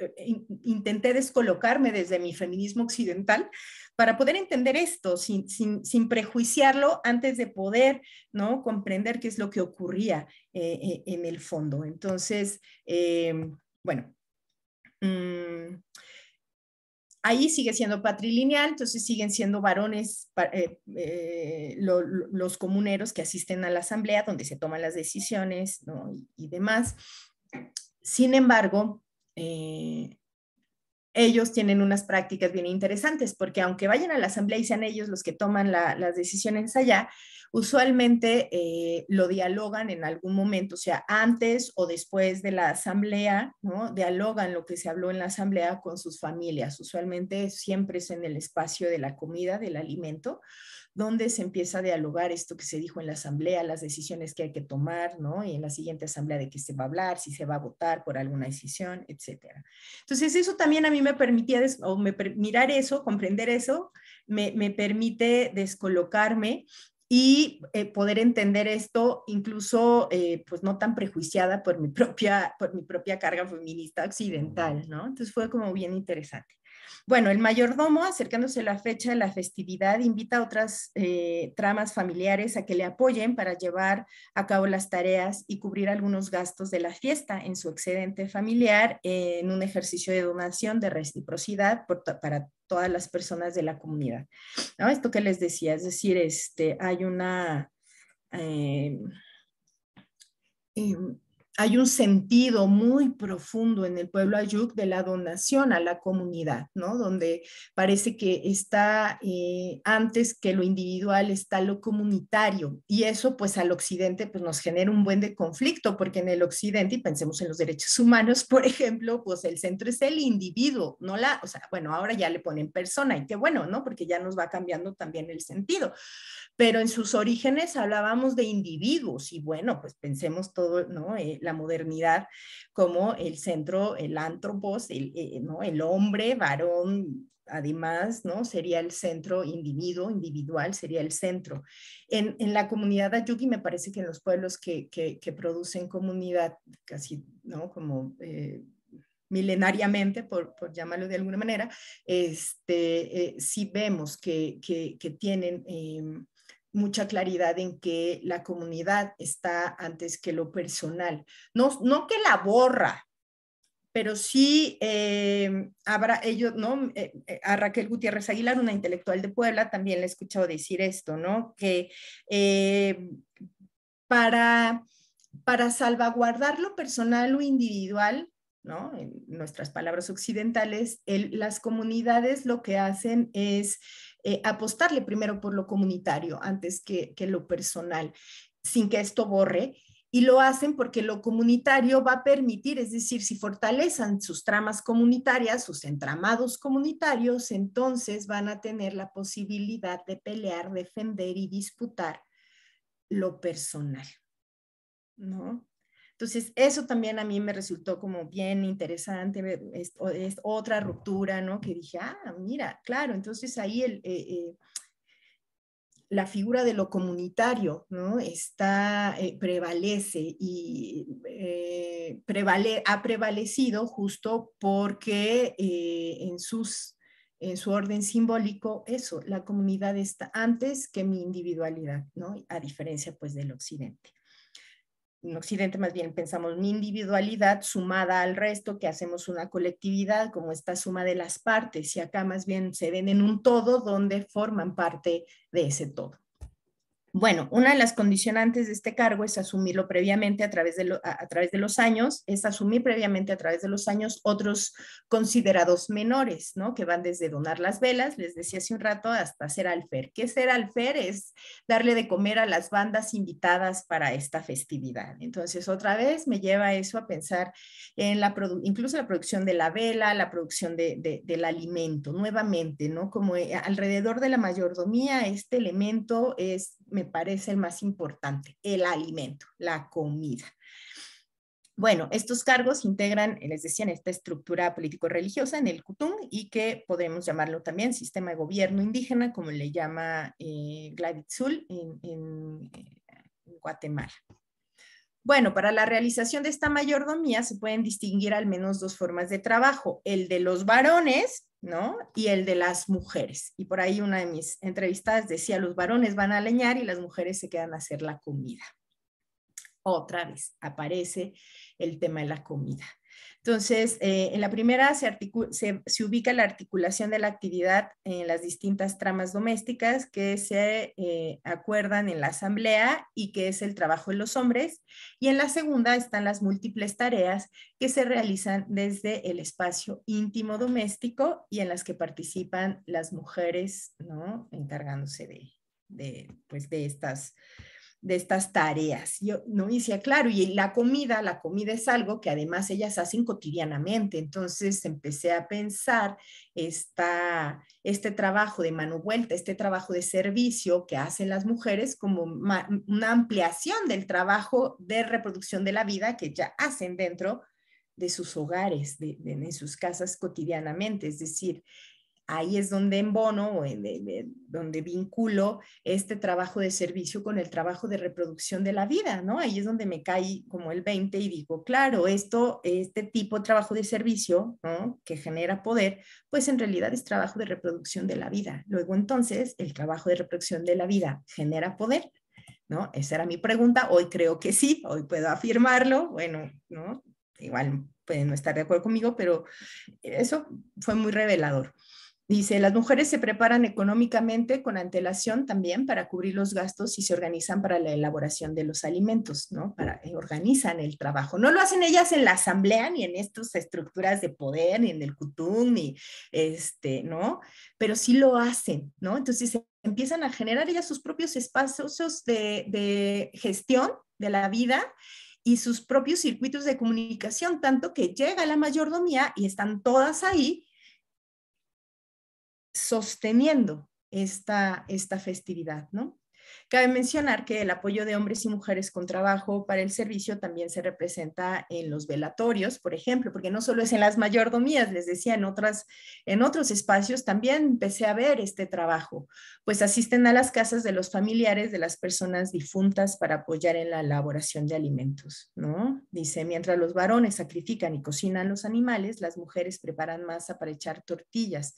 eh, intenté descolocarme desde mi feminismo occidental para poder entender esto sin, sin, prejuiciarlo antes de poder ¿no? comprender qué es lo que ocurría eh, eh, en el fondo. Entonces, bueno. Mm, ahí sigue siendo patrilineal, entonces siguen siendo varones los comuneros que asisten a la asamblea donde se toman las decisiones y, demás. Sin embargo, eh, ellos tienen unas prácticas bien interesantes, porque aunque vayan a la asamblea y sean ellos los que toman las decisiones allá, usualmente eh, lo dialogan en algún momento, o sea, antes o después de la asamblea, Dialogan lo que se habló en la asamblea con sus familias, usualmente siempre es en el espacio de la comida, del alimento, Dónde se empieza a dialogar esto que se dijo en la asamblea, las decisiones que hay que tomar, ¿no? Y en la siguiente asamblea de qué se va a hablar, si se va a votar por alguna decisión, etcétera. Entonces, eso también a mí me permitía, o mirar eso, comprender eso, me, permite descolocarme y eh, poder entender esto incluso eh, pues no tan prejuiciada por mi propia por mi propia carga feminista occidental no entonces fue como bien interesante bueno, el mayordomo, acercándose a la fecha de la festividad, invita a otras eh, tramas familiares a que le apoyen para llevar a cabo las tareas y cubrir algunos gastos de la fiesta en su excedente familiar en un ejercicio de donación de reciprocidad para todas las personas de la comunidad. Esto que les decía, es decir, este, hay una... Em, em, hay un sentido muy profundo en el pueblo ayuk de la donación a la comunidad, ¿no? Donde parece que está eh, antes que lo individual, está lo comunitario. Y eso pues al occidente pues nos genera un buen de conflicto, porque en el occidente, y pensemos en los derechos humanos, por ejemplo, pues el centro es el individuo, no la, o sea, bueno, ahora ya le ponen persona y qué bueno, ¿no? Porque ya nos va cambiando también el sentido. Pero en sus orígenes hablábamos de individuos y bueno, pues pensemos todo, ¿no? Eh, la modernidad como el centro, el antropos, el, eh, ¿no? el hombre, varón, además, ¿no? Sería el centro individuo, individual, sería el centro. En, la comunidad ayuki me parece que en los pueblos que, que, producen comunidad, casi, ¿no? Como eh, milenariamente, por, llamarlo de alguna manera, este, si eh, sí vemos que, que tienen... Em, mucha claridad en que la comunidad está antes que lo personal. No, no que la borra, pero sí eh, habrá ellos, ¿no? Eh, eh, a Raquel Gutiérrez Aguilar, una intelectual de Puebla, también le he escuchado decir esto, ¿no? Que para, para salvaguardar lo personal o individual, ¿no? En nuestras palabras occidentales, las comunidades lo que hacen es eh, apostarle primero por lo comunitario antes que, que lo personal, sin que esto borre y lo hacen porque lo comunitario va a permitir, es decir, si fortalecen sus tramas comunitarias, sus entramados comunitarios, entonces van a tener la posibilidad de pelear, defender y disputar lo personal, ¿no? Entonces, eso también a mí me resultó como bien interesante, es, otra ruptura, ¿no? Que dije, ah, mira, claro, entonces ahí eh, eh, la figura de lo comunitario, ¿no? Está, eh, prevalece y prevale, ha prevalecido justo porque en en su orden simbólico, eso, la comunidad está antes que mi individualidad, ¿no? A diferencia, pues, del occidente en Occidente más bien pensamos mi individualidad sumada al resto, que hacemos una colectividad como esta suma de las partes, y acá más bien se ven en un todo donde forman parte de ese todo. Bueno, una de las condicionantes de este cargo es asumirlo previamente a través, de través de los años, es asumir previamente a través de los años otros considerados menores, ¿no? Que van desde donar las velas, les decía hace un rato, hasta ser alfer. ¿Qué ser alfer? Es darle de comer a las bandas invitadas para esta festividad. Entonces, otra vez me lleva eso a pensar en la incluso la producción de la vela, la producción del alimento, nuevamente, ¿no? Como eh, alrededor de la mayordomía, este elemento es me parece el más importante, el alimento, la comida. Bueno, estos cargos integran, les decía, en esta estructura político-religiosa en el Kutum y que podemos llamarlo también sistema de gobierno indígena, como le llama eh, eh, en Guatemala. Bueno, para la realización de esta mayordomía se pueden distinguir al menos dos formas de trabajo, el de los varones ¿no? Y el de las mujeres. Y por ahí una de mis entrevistas decía, los varones van a leñar y las mujeres se quedan a hacer la comida. Otra vez aparece el tema de la comida. Entonces, eh, en la primera se, ubica la articulación de la actividad en las distintas tramas domésticas que se eh, acuerdan en la asamblea y que es el trabajo de los hombres. Y en la segunda están las múltiples tareas que se realizan desde el espacio íntimo doméstico y en las que participan las mujeres, ¿no? Encargándose de, de, pues, de estas de estas tareas. Yo no me decía, claro, y la comida, la comida es algo que además ellas hacen cotidianamente, entonces empecé a pensar este trabajo de mano vuelta, este trabajo de servicio que hacen las mujeres como una ampliación del trabajo de reproducción de la vida que ya hacen dentro de sus hogares, en sus casas cotidianamente, es decir, ahí es donde embono o donde vinculo este trabajo de servicio con el trabajo de reproducción de la vida, ¿no? Ahí es donde me caí como el 20 y digo, claro, esto, este tipo de trabajo de servicio, Que genera poder, pues en realidad es trabajo de reproducción de la vida. Luego entonces, el trabajo de reproducción de la vida genera poder, ¿no? Esa era mi pregunta, hoy creo que sí, hoy puedo afirmarlo, bueno, ¿no? Igual pueden no estar de acuerdo conmigo, pero eso fue muy revelador. Dice, las mujeres se preparan económicamente con antelación también para cubrir los gastos y se organizan para la elaboración de los alimentos, ¿no? Para, eh, organizan el trabajo. No lo hacen ellas en la asamblea, ni en estas estructuras de poder, ni en el CUTUM, ni este, ¿no? Pero sí lo hacen, ¿no? Entonces empiezan a generar ellas sus propios espacios de, de gestión de la vida y sus propios circuitos de comunicación, tanto que llega la mayordomía y están todas ahí sosteniendo esta, esta festividad, ¿no? Cabe mencionar que el apoyo de hombres y mujeres con trabajo para el servicio también se representa en los velatorios, por ejemplo, porque no solo es en las mayordomías, les decía, en, otras, en otros espacios también empecé a ver este trabajo, pues asisten a las casas de los familiares de las personas difuntas para apoyar en la elaboración de alimentos, ¿no? Dice, mientras los varones sacrifican y cocinan los animales, las mujeres preparan masa para echar tortillas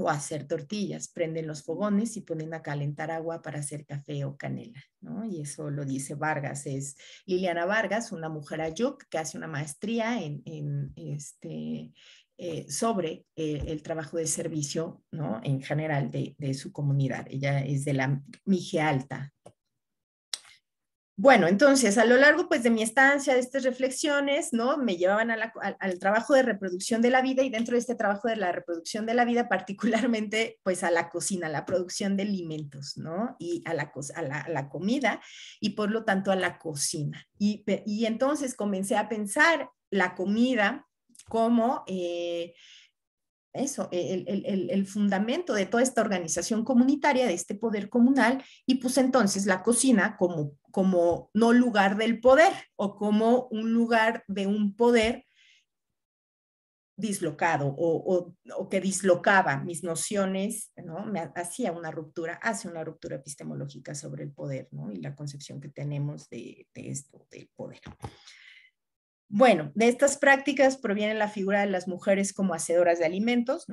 o hacer tortillas. Prenden los fogones y ponen a calentar agua para hacer café o canela, ¿no? Y eso lo dice Vargas, es Liliana Vargas, una mujer ayuk que hace una maestría en, este, eh, sobre eh, el trabajo de servicio, ¿no? En general de, de, su comunidad. Ella es de la Mije Alta, bueno, entonces, a lo largo pues, de mi estancia, de estas reflexiones, ¿no? Me llevaban al trabajo de reproducción de la vida y dentro de este trabajo de la reproducción de la vida, particularmente, pues a la cocina, a la producción de alimentos, ¿no? Y a la, comida y por lo tanto a la cocina. Y, entonces comencé a pensar la comida como... Eh, eso, el, el, fundamento de toda esta organización comunitaria, de este poder comunal, y puse entonces la cocina como como no lugar del poder o como un lugar de un poder dislocado o, que dislocaba mis nociones, ¿no? Me hacía una ruptura, hace una ruptura epistemológica sobre el poder, ¿no? Y la concepción que tenemos de, de esto, del poder. Bueno, de estas prácticas proviene la figura de las mujeres como hacedoras de alimentos,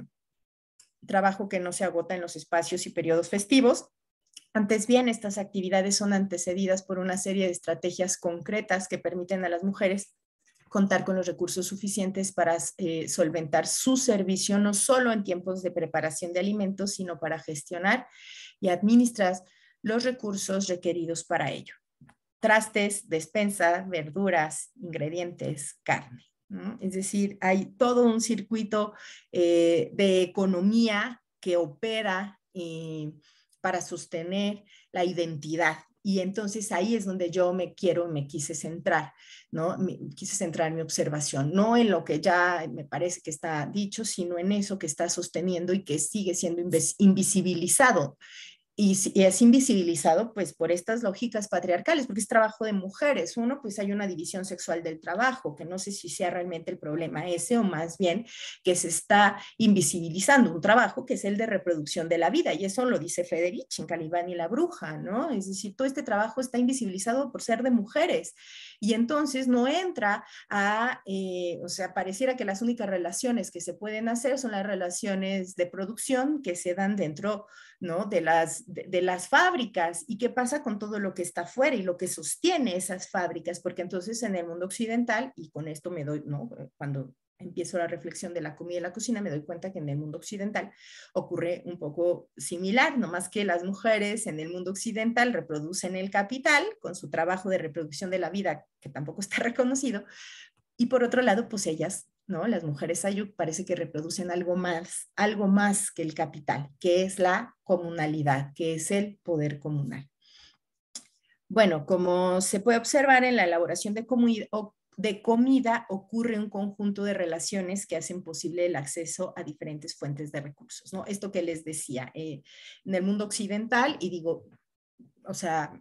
trabajo que no se agota en los espacios y periodos festivos, antes bien, estas actividades son antecedidas por una serie de estrategias concretas que permiten a las mujeres contar con los recursos suficientes para eh, solventar su servicio, no solo en tiempos de preparación de alimentos, sino para gestionar y administrar los recursos requeridos para ello. Trastes, despensa, verduras, ingredientes, carne. Es decir, hay todo un circuito eh, de economía que opera. Eh, para sostener la identidad. Y entonces ahí es donde yo me quiero, me quise centrar, ¿no? Me, quise centrar mi observación, no en lo que ya me parece que está dicho, sino en eso que está sosteniendo y que sigue siendo invisibilizado y, es invisibilizado pues por estas lógicas patriarcales, porque es trabajo de mujeres. Uno, pues hay una división sexual del trabajo, que no sé si sea realmente el problema ese o más bien que se está invisibilizando un trabajo que es el de reproducción de la vida. Y eso lo dice Federici en Calibán y la Bruja, ¿no? Es decir, todo este trabajo está invisibilizado por ser de mujeres. Y entonces no entra a, eh, o sea, pareciera que las únicas relaciones que se pueden hacer son las relaciones de producción que se dan dentro de las, de, las fábricas y qué pasa con todo lo que está afuera y lo que sostiene esas fábricas, porque entonces en el mundo occidental, y con esto me doy, ¿no? Eh, cuando empiezo la reflexión de la comida y la cocina, me doy cuenta que en el mundo occidental ocurre un poco similar, no más que las mujeres en el mundo occidental reproducen el capital con su trabajo de reproducción de la vida, que tampoco está reconocido, y por otro lado, pues ellas las mujeres ayuk parece que reproducen algo más, algo más que el capital, que es la comunalidad, que es el poder comunal. Bueno, como se puede observar en la elaboración de, comida ocurre un conjunto de relaciones que hacen posible el acceso a diferentes fuentes de recursos, Esto que les decía, eh, en el mundo occidental, y digo, o sea,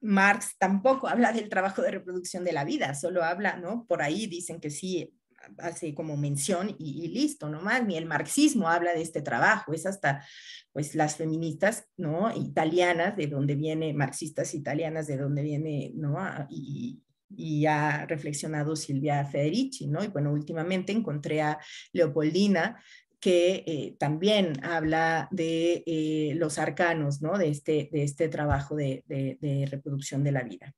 Marx tampoco habla del trabajo de reproducción de la vida, solo habla, ¿no? Por ahí dicen que sí, hace como mención y, listo, ¿no? Ni el marxismo habla de este trabajo, es hasta pues las feministas, ¿no? Italianas, de donde viene, marxistas italianas, de donde viene, ¿no? Ah, y, ha reflexionado Silvia Federici, ¿no? Y bueno, últimamente encontré a Leopoldina, que eh, también habla de eh, los arcanos, ¿no? De este, de este trabajo de reproducción de la vida.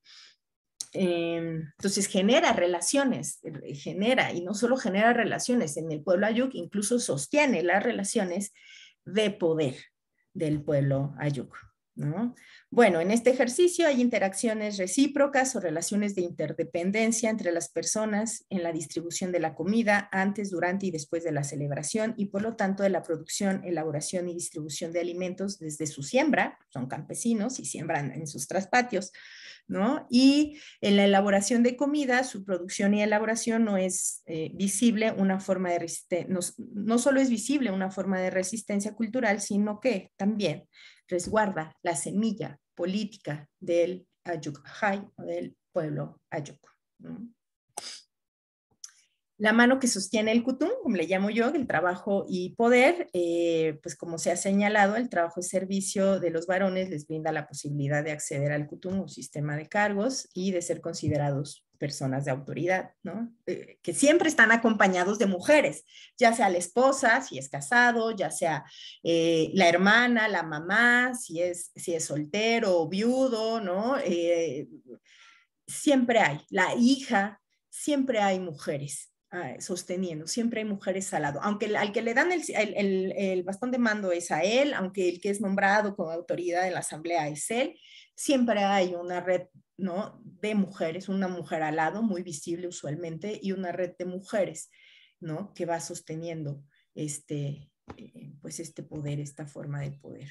Em, entonces genera relaciones, eh, genera, y no solo genera relaciones, en el pueblo ayuk incluso sostiene las relaciones de poder del pueblo ayuk. Bueno, en este ejercicio hay interacciones recíprocas o relaciones de interdependencia entre las personas en la distribución de la comida antes, durante y después de la celebración y por lo tanto de la producción, elaboración y distribución de alimentos desde su siembra, son campesinos y siembran en sus traspatios, y en la elaboración de comida, su producción y elaboración no es eh, visible una forma de resistencia, no, solo es visible una forma de resistencia cultural, sino que también resguarda la semilla política del Ayuk, del pueblo Ayuk. La mano que sostiene el kutum, como le llamo yo, el trabajo y poder, eh, pues como se ha señalado, el trabajo y servicio de los varones les brinda la posibilidad de acceder al kutum, un sistema de cargos, y de ser considerados personas de autoridad, ¿no? Eh, que siempre están acompañados de mujeres, ya sea la esposa, si es casado, ya sea eh, la hermana, la mamá, si es, si es soltero o viudo, ¿no? siempre hay, la hija, siempre hay mujeres. Ah, sosteniendo. Siempre hay mujeres al lado. Aunque al que le dan el, el, bastón de mando es a él, aunque el que es nombrado con autoridad en la asamblea es él, siempre hay una red ¿no? de mujeres, una mujer al lado, muy visible usualmente, y una red de mujeres ¿no? que va sosteniendo este, eh, pues este poder, esta forma de poder.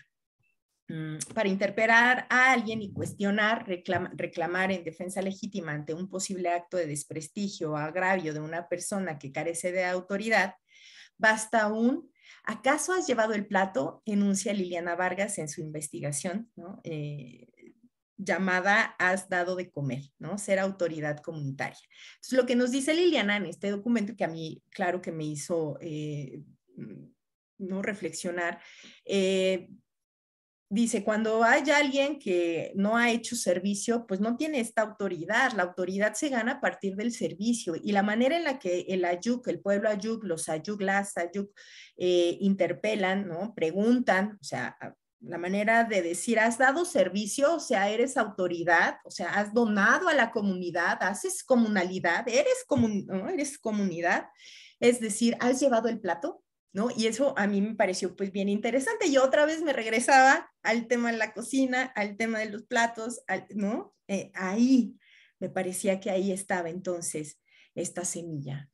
Mm, para interpelar a alguien y cuestionar, reclamar en defensa legítima ante un posible acto de desprestigio o agravio de una persona que carece de autoridad, basta un ¿acaso has llevado el plato? enuncia Liliana Vargas en su investigación, ¿no? Eh, llamada Has dado de comer, ¿no? Ser autoridad comunitaria. Entonces, lo que nos dice Liliana en este documento, que a mí, claro que me hizo eh, mm, no reflexionar, eh, dice, cuando hay alguien que no ha hecho servicio, pues no tiene esta autoridad. La autoridad se gana a partir del servicio y la manera en la que el ayuk, el pueblo ayuk, los ayuk, las ayuk eh, interpelan, ¿no? Preguntan, o sea, la manera de decir, has dado servicio, o sea, eres autoridad, o sea, has donado a la comunidad, haces comunalidad, eres, comun ¿no? eres comunidad, es decir, has llevado el plato, ¿no? Y eso a mí me pareció pues bien interesante. Yo otra vez me regresaba al tema de la cocina, al tema de los platos, ¿no? Eh, ahí me parecía que ahí estaba entonces esta semilla.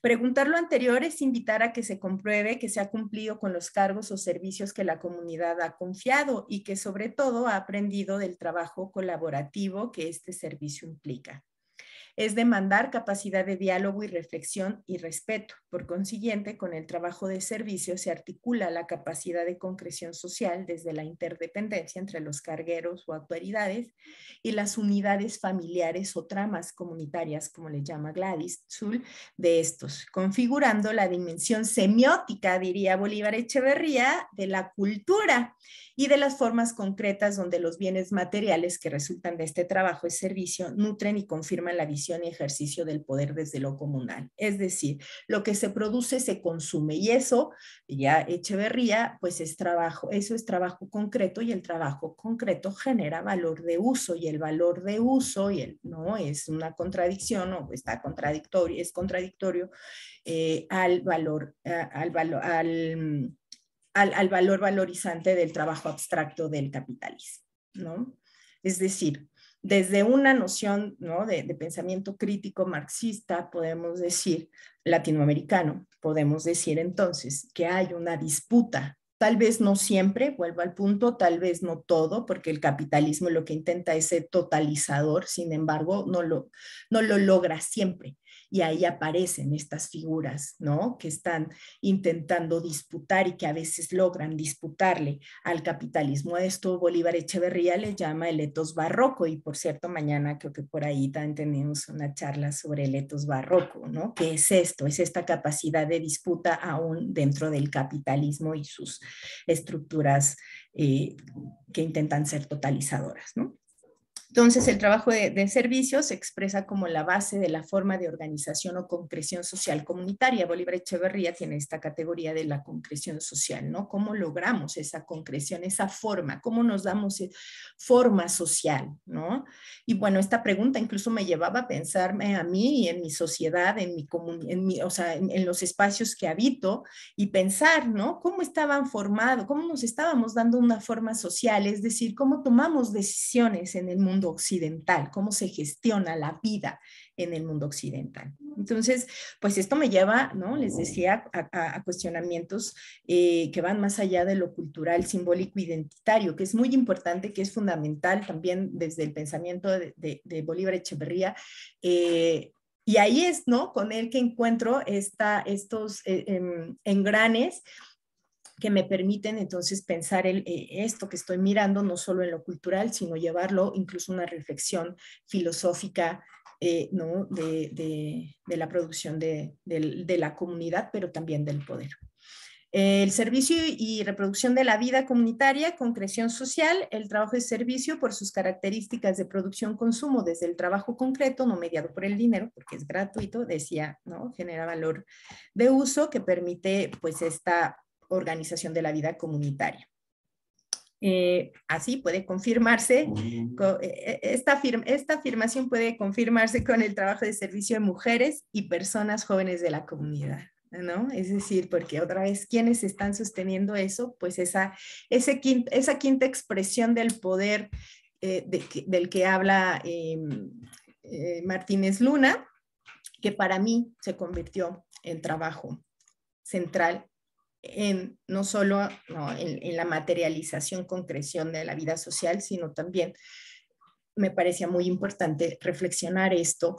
Preguntar lo anterior es invitar a que se compruebe que se ha cumplido con los cargos o servicios que la comunidad ha confiado y que sobre todo ha aprendido del trabajo colaborativo que este servicio implica es demandar capacidad de diálogo y reflexión y respeto. Por consiguiente, con el trabajo de servicio se articula la capacidad de concreción social desde la interdependencia entre los cargueros o autoridades y las unidades familiares o tramas comunitarias, como le llama Gladys Zul, de estos, configurando la dimensión semiótica, diría Bolívar Echeverría, de la cultura y de las formas concretas donde los bienes materiales que resultan de este trabajo y servicio nutren y confirman la visión y ejercicio del poder desde lo comunal. Es decir, lo que se produce se consume y eso, ya Echeverría, pues es trabajo, eso es trabajo concreto y el trabajo concreto genera valor de uso y el valor de uso y el, no es una contradicción o está contradictorio, es contradictorio eh, al valor, al valor, al valor valorizante del trabajo abstracto del capitalismo, ¿no? Es decir, desde una noción de, pensamiento crítico marxista, podemos decir, latinoamericano, podemos decir entonces que hay una disputa. Tal vez no siempre, vuelvo al punto, tal vez no todo, porque el capitalismo lo que intenta es ser totalizador, sin embargo, no lo logra siempre y ahí aparecen estas figuras, ¿no? Que están intentando disputar y que a veces logran disputarle al capitalismo. Esto Bolívar Echeverría le llama el etos barroco y por cierto, mañana creo que por ahí también tenemos una charla sobre el etos barroco, ¿no? ¿Qué es esto? Es esta capacidad de disputa aún dentro del capitalismo y sus estructuras eh, que intentan ser totalizadoras, ¿no? Entonces, el trabajo de, servicios se expresa como la base de la forma de organización o concreción social comunitaria. Bolívar Echeverría tiene esta categoría de la concreción social, ¿no? ¿Cómo logramos esa concreción, esa forma? ¿Cómo nos damos eh, forma social, ¿no? Y bueno, esta pregunta incluso me llevaba a pensarme a mí y en mi sociedad, en mi comunidad, o sea, en, en los espacios que habito y pensar, ¿no? ¿Cómo estaban formados? ¿Cómo nos estábamos dando una forma social? Es decir, ¿cómo tomamos decisiones en el mundo? occidental, cómo se gestiona la vida en el mundo occidental. Entonces, pues esto me lleva, ¿no? Les decía, a, cuestionamientos eh, que van más allá de lo cultural, simbólico, identitario, que es muy importante, que es fundamental también desde el pensamiento de, Bolívar Echeverría. Eh, y ahí es, ¿no? Con él que encuentro esta, estos eh, em, engranes que me permiten entonces pensar eh, esto que estoy mirando, no solo en lo cultural, sino llevarlo incluso una reflexión filosófica eh, de, la producción de, la comunidad, pero también del poder. El servicio y reproducción de la vida comunitaria, concreción social, el trabajo de servicio por sus características de producción-consumo desde el trabajo concreto, no mediado por el dinero, porque es gratuito, decía, ¿no? genera valor de uso que permite pues esta organización de la vida comunitaria. Eh, así puede confirmarse, eh, eh, esta, afirmación puede confirmarse con el trabajo de servicio de mujeres y personas jóvenes de la comunidad. ¿no? Es decir, porque otra vez, ¿quiénes están sosteniendo eso? Pues esa, quinta, expresión del poder del que habla em, Martínez Luna, que para mí se convirtió en trabajo central no solo en, la materialización, concreción de la vida social, sino también me parecía muy importante reflexionar esto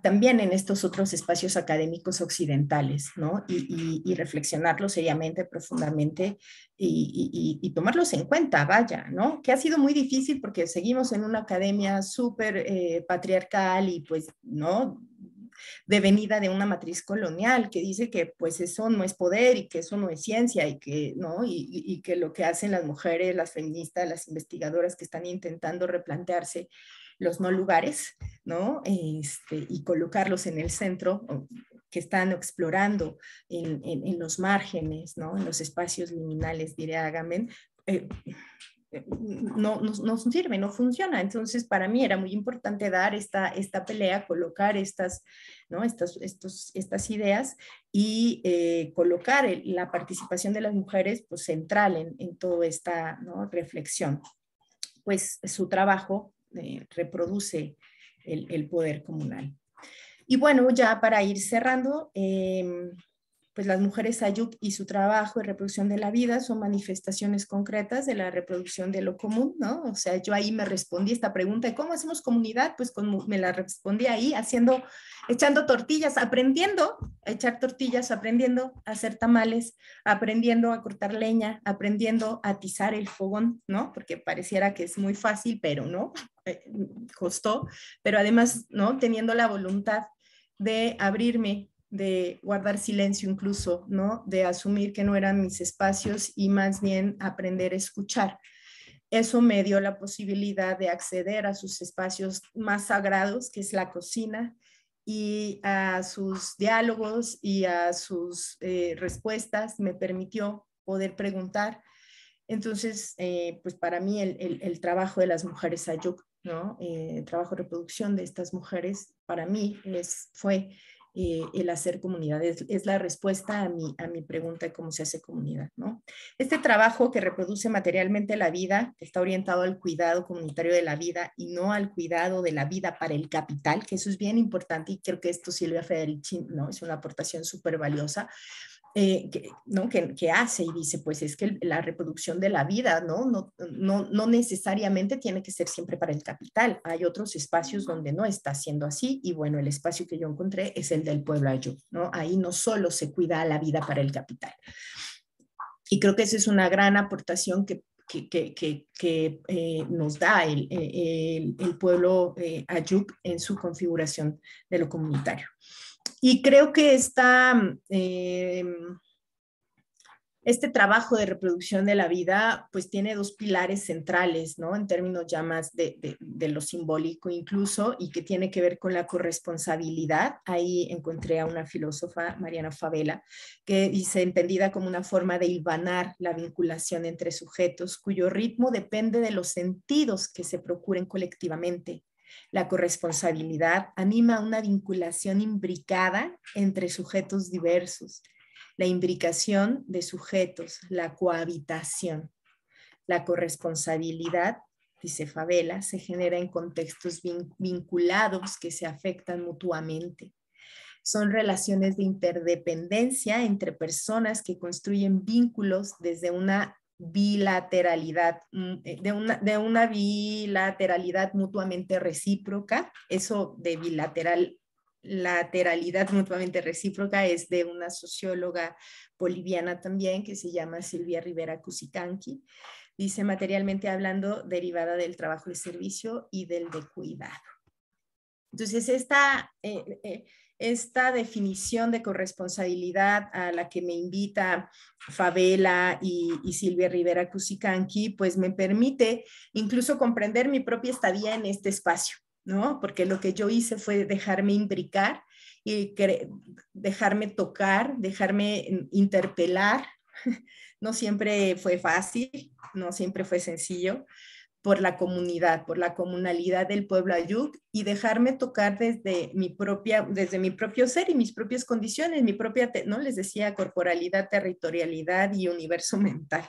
también en estos otros espacios académicos occidentales, ¿no? Y, reflexionarlo seriamente, profundamente y, tomarlos en cuenta, vaya, ¿no? Que ha sido muy difícil porque seguimos en una academia súper eh, patriarcal y pues, ¿no? devenida de una matriz colonial que dice que pues eso no es poder y que eso no es ciencia y que, ¿no? Y, que lo que hacen las mujeres, las feministas, las investigadoras que están intentando replantearse los no lugares, ¿no? Este, y colocarlos en el centro, que están explorando en, los márgenes, ¿no? En los espacios liminales, diría Agamen, eh, eh, no, nos sirve, no funciona. Entonces, para mí era muy importante dar esta, esta pelea, colocar estas, ¿no? estas, estos, estas ideas y eh, colocar la participación de las mujeres pues, central en, en toda esta reflexión. Pues su trabajo eh, reproduce el, poder comunal. Y bueno, ya para ir cerrando, em, pues las mujeres Ayuk y su trabajo y reproducción de la vida son manifestaciones concretas de la reproducción de lo común, ¿no? O sea, yo ahí me respondí esta pregunta, de ¿cómo hacemos comunidad? Pues con, me la respondí ahí haciendo, echando tortillas, aprendiendo a echar tortillas, aprendiendo a hacer tamales, aprendiendo a cortar leña, aprendiendo a atizar el fogón, ¿no? Porque pareciera que es muy fácil, pero no, eh, costó, pero además, ¿no? Teniendo la voluntad de abrirme de guardar silencio incluso, ¿no? De asumir que no eran mis espacios y más bien aprender a escuchar. Eso me dio la posibilidad de acceder a sus espacios más sagrados, que es la cocina, y a sus diálogos y a sus eh, respuestas me permitió poder preguntar. Entonces, eh, pues para mí el, trabajo de las mujeres Ayuk, ¿no? Eh, el trabajo de reproducción de estas mujeres, para mí es, fue eh, el hacer comunidad. Es, la respuesta a mi, a mi pregunta de cómo se hace comunidad. ¿no? Este trabajo que reproduce materialmente la vida, que está orientado al cuidado comunitario de la vida y no al cuidado de la vida para el capital, que eso es bien importante y creo que esto Silvia Federici ¿no? es una aportación súper valiosa eh, que, hace y dice, pues es que la reproducción de la vida ¿no? No, no necesariamente tiene que ser siempre para el capital. Hay otros espacios donde no está siendo así y bueno, el espacio que yo encontré es el del pueblo ayú. ¿no? Ahí no solo se cuida la vida para el capital. Y creo que esa es una gran aportación que que, eh, nos da el, eh, pueblo eh, en su configuración de lo comunitario y creo que esta, mm, eh, este trabajo de reproducción de la vida, pues tiene dos pilares centrales, ¿no? En términos ya más de, de, lo simbólico incluso, y que tiene que ver con la corresponsabilidad. Ahí encontré a una filósofa, Mariana Favela, que dice, entendida como una forma de hilvanar la vinculación entre sujetos, cuyo ritmo depende de los sentidos que se procuren colectivamente la corresponsabilidad anima una vinculación imbricada entre sujetos diversos, la imbricación de sujetos, la cohabitación. La corresponsabilidad, dice Fabela, se genera en contextos vinculados que se afectan mutuamente. Son relaciones de interdependencia entre personas que construyen vínculos desde una bilateralidad, mm, eh, de una, bilateralidad mutuamente recíproca. Eso de bilateral lateralidad mutuamente recíproca es de una socióloga boliviana también que se llama Silvia Rivera Cusicanqui. Dice materialmente hablando, derivada del trabajo de servicio y del de cuidado. Entonces, esta, eh, eh, esta definición de corresponsabilidad a la que me invita Favela y, Silvia Rivera Cusicanqui, pues me permite incluso comprender mi propia estadía en este espacio, ¿no? Porque lo que yo hice fue dejarme imbricar y dejarme tocar, dejarme interpelar. No siempre fue fácil, no siempre fue sencillo, por la comunidad, por la comunalidad del pueblo Ayud y dejarme tocar desde mi propia, desde mi propio ser y mis propias condiciones, mi propia, ¿no? Les decía corporalidad, territorialidad y universo mental.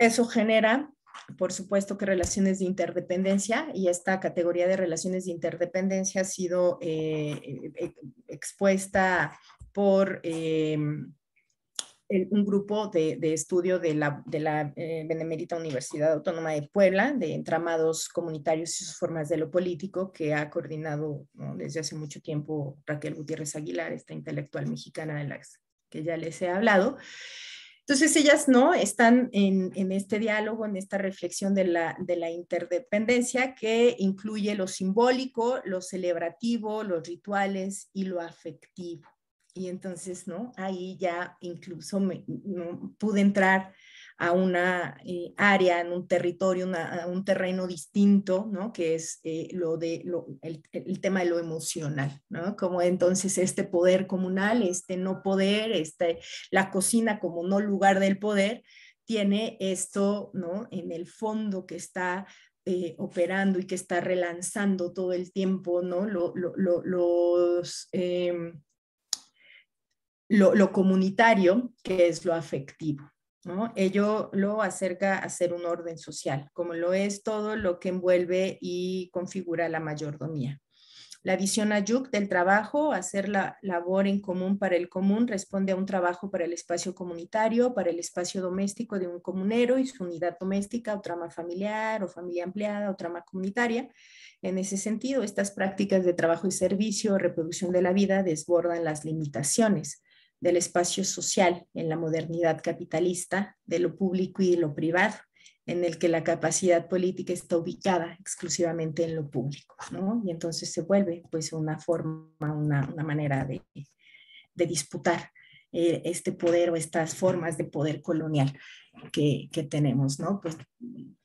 Eso genera, por supuesto, que relaciones de interdependencia y esta categoría de relaciones de interdependencia ha sido eh, eh, expuesta por... Em, un grupo de, estudio de la, de la eh, Benemérita Universidad Autónoma de Puebla, de entramados comunitarios y sus formas de lo político, que ha coordinado desde hace mucho tiempo Raquel Gutiérrez Aguilar, esta intelectual mexicana de la que ya les he hablado. Entonces ellas no están en, este diálogo, en esta reflexión de la, interdependencia que incluye lo simbólico, lo celebrativo, los rituales y lo afectivo. Y entonces, ¿no? Ahí ya incluso mm, pude entrar a una eh, área, en un territorio, a un terreno distinto, ¿no? Que es eh, lo de el, tema de lo emocional, ¿no? Como entonces este poder comunal, este no poder, este, la cocina como no lugar del poder, tiene esto, ¿no? En el fondo que está eh, operando y que está relanzando todo el tiempo, ¿no? los em, lo, comunitario, que es lo afectivo. Ello lo acerca a ser un orden social, como lo es todo lo que envuelve y configura la mayordomía. La visión Ayuk del trabajo, hacer la labor en común para el común, responde a un trabajo para el espacio comunitario, para el espacio doméstico de un comunero y su unidad doméstica o trama familiar o familia ampliada o trama comunitaria. En ese sentido, estas prácticas de trabajo y servicio, reproducción de la vida, desbordan las limitaciones del espacio social en la modernidad capitalista, de lo público y de lo privado, en el que la capacidad política está ubicada exclusivamente en lo público, Y entonces se vuelve pues una forma, una, manera de, de disputar eh, este poder o estas formas de poder colonial que, que tenemos, ¿no? Pues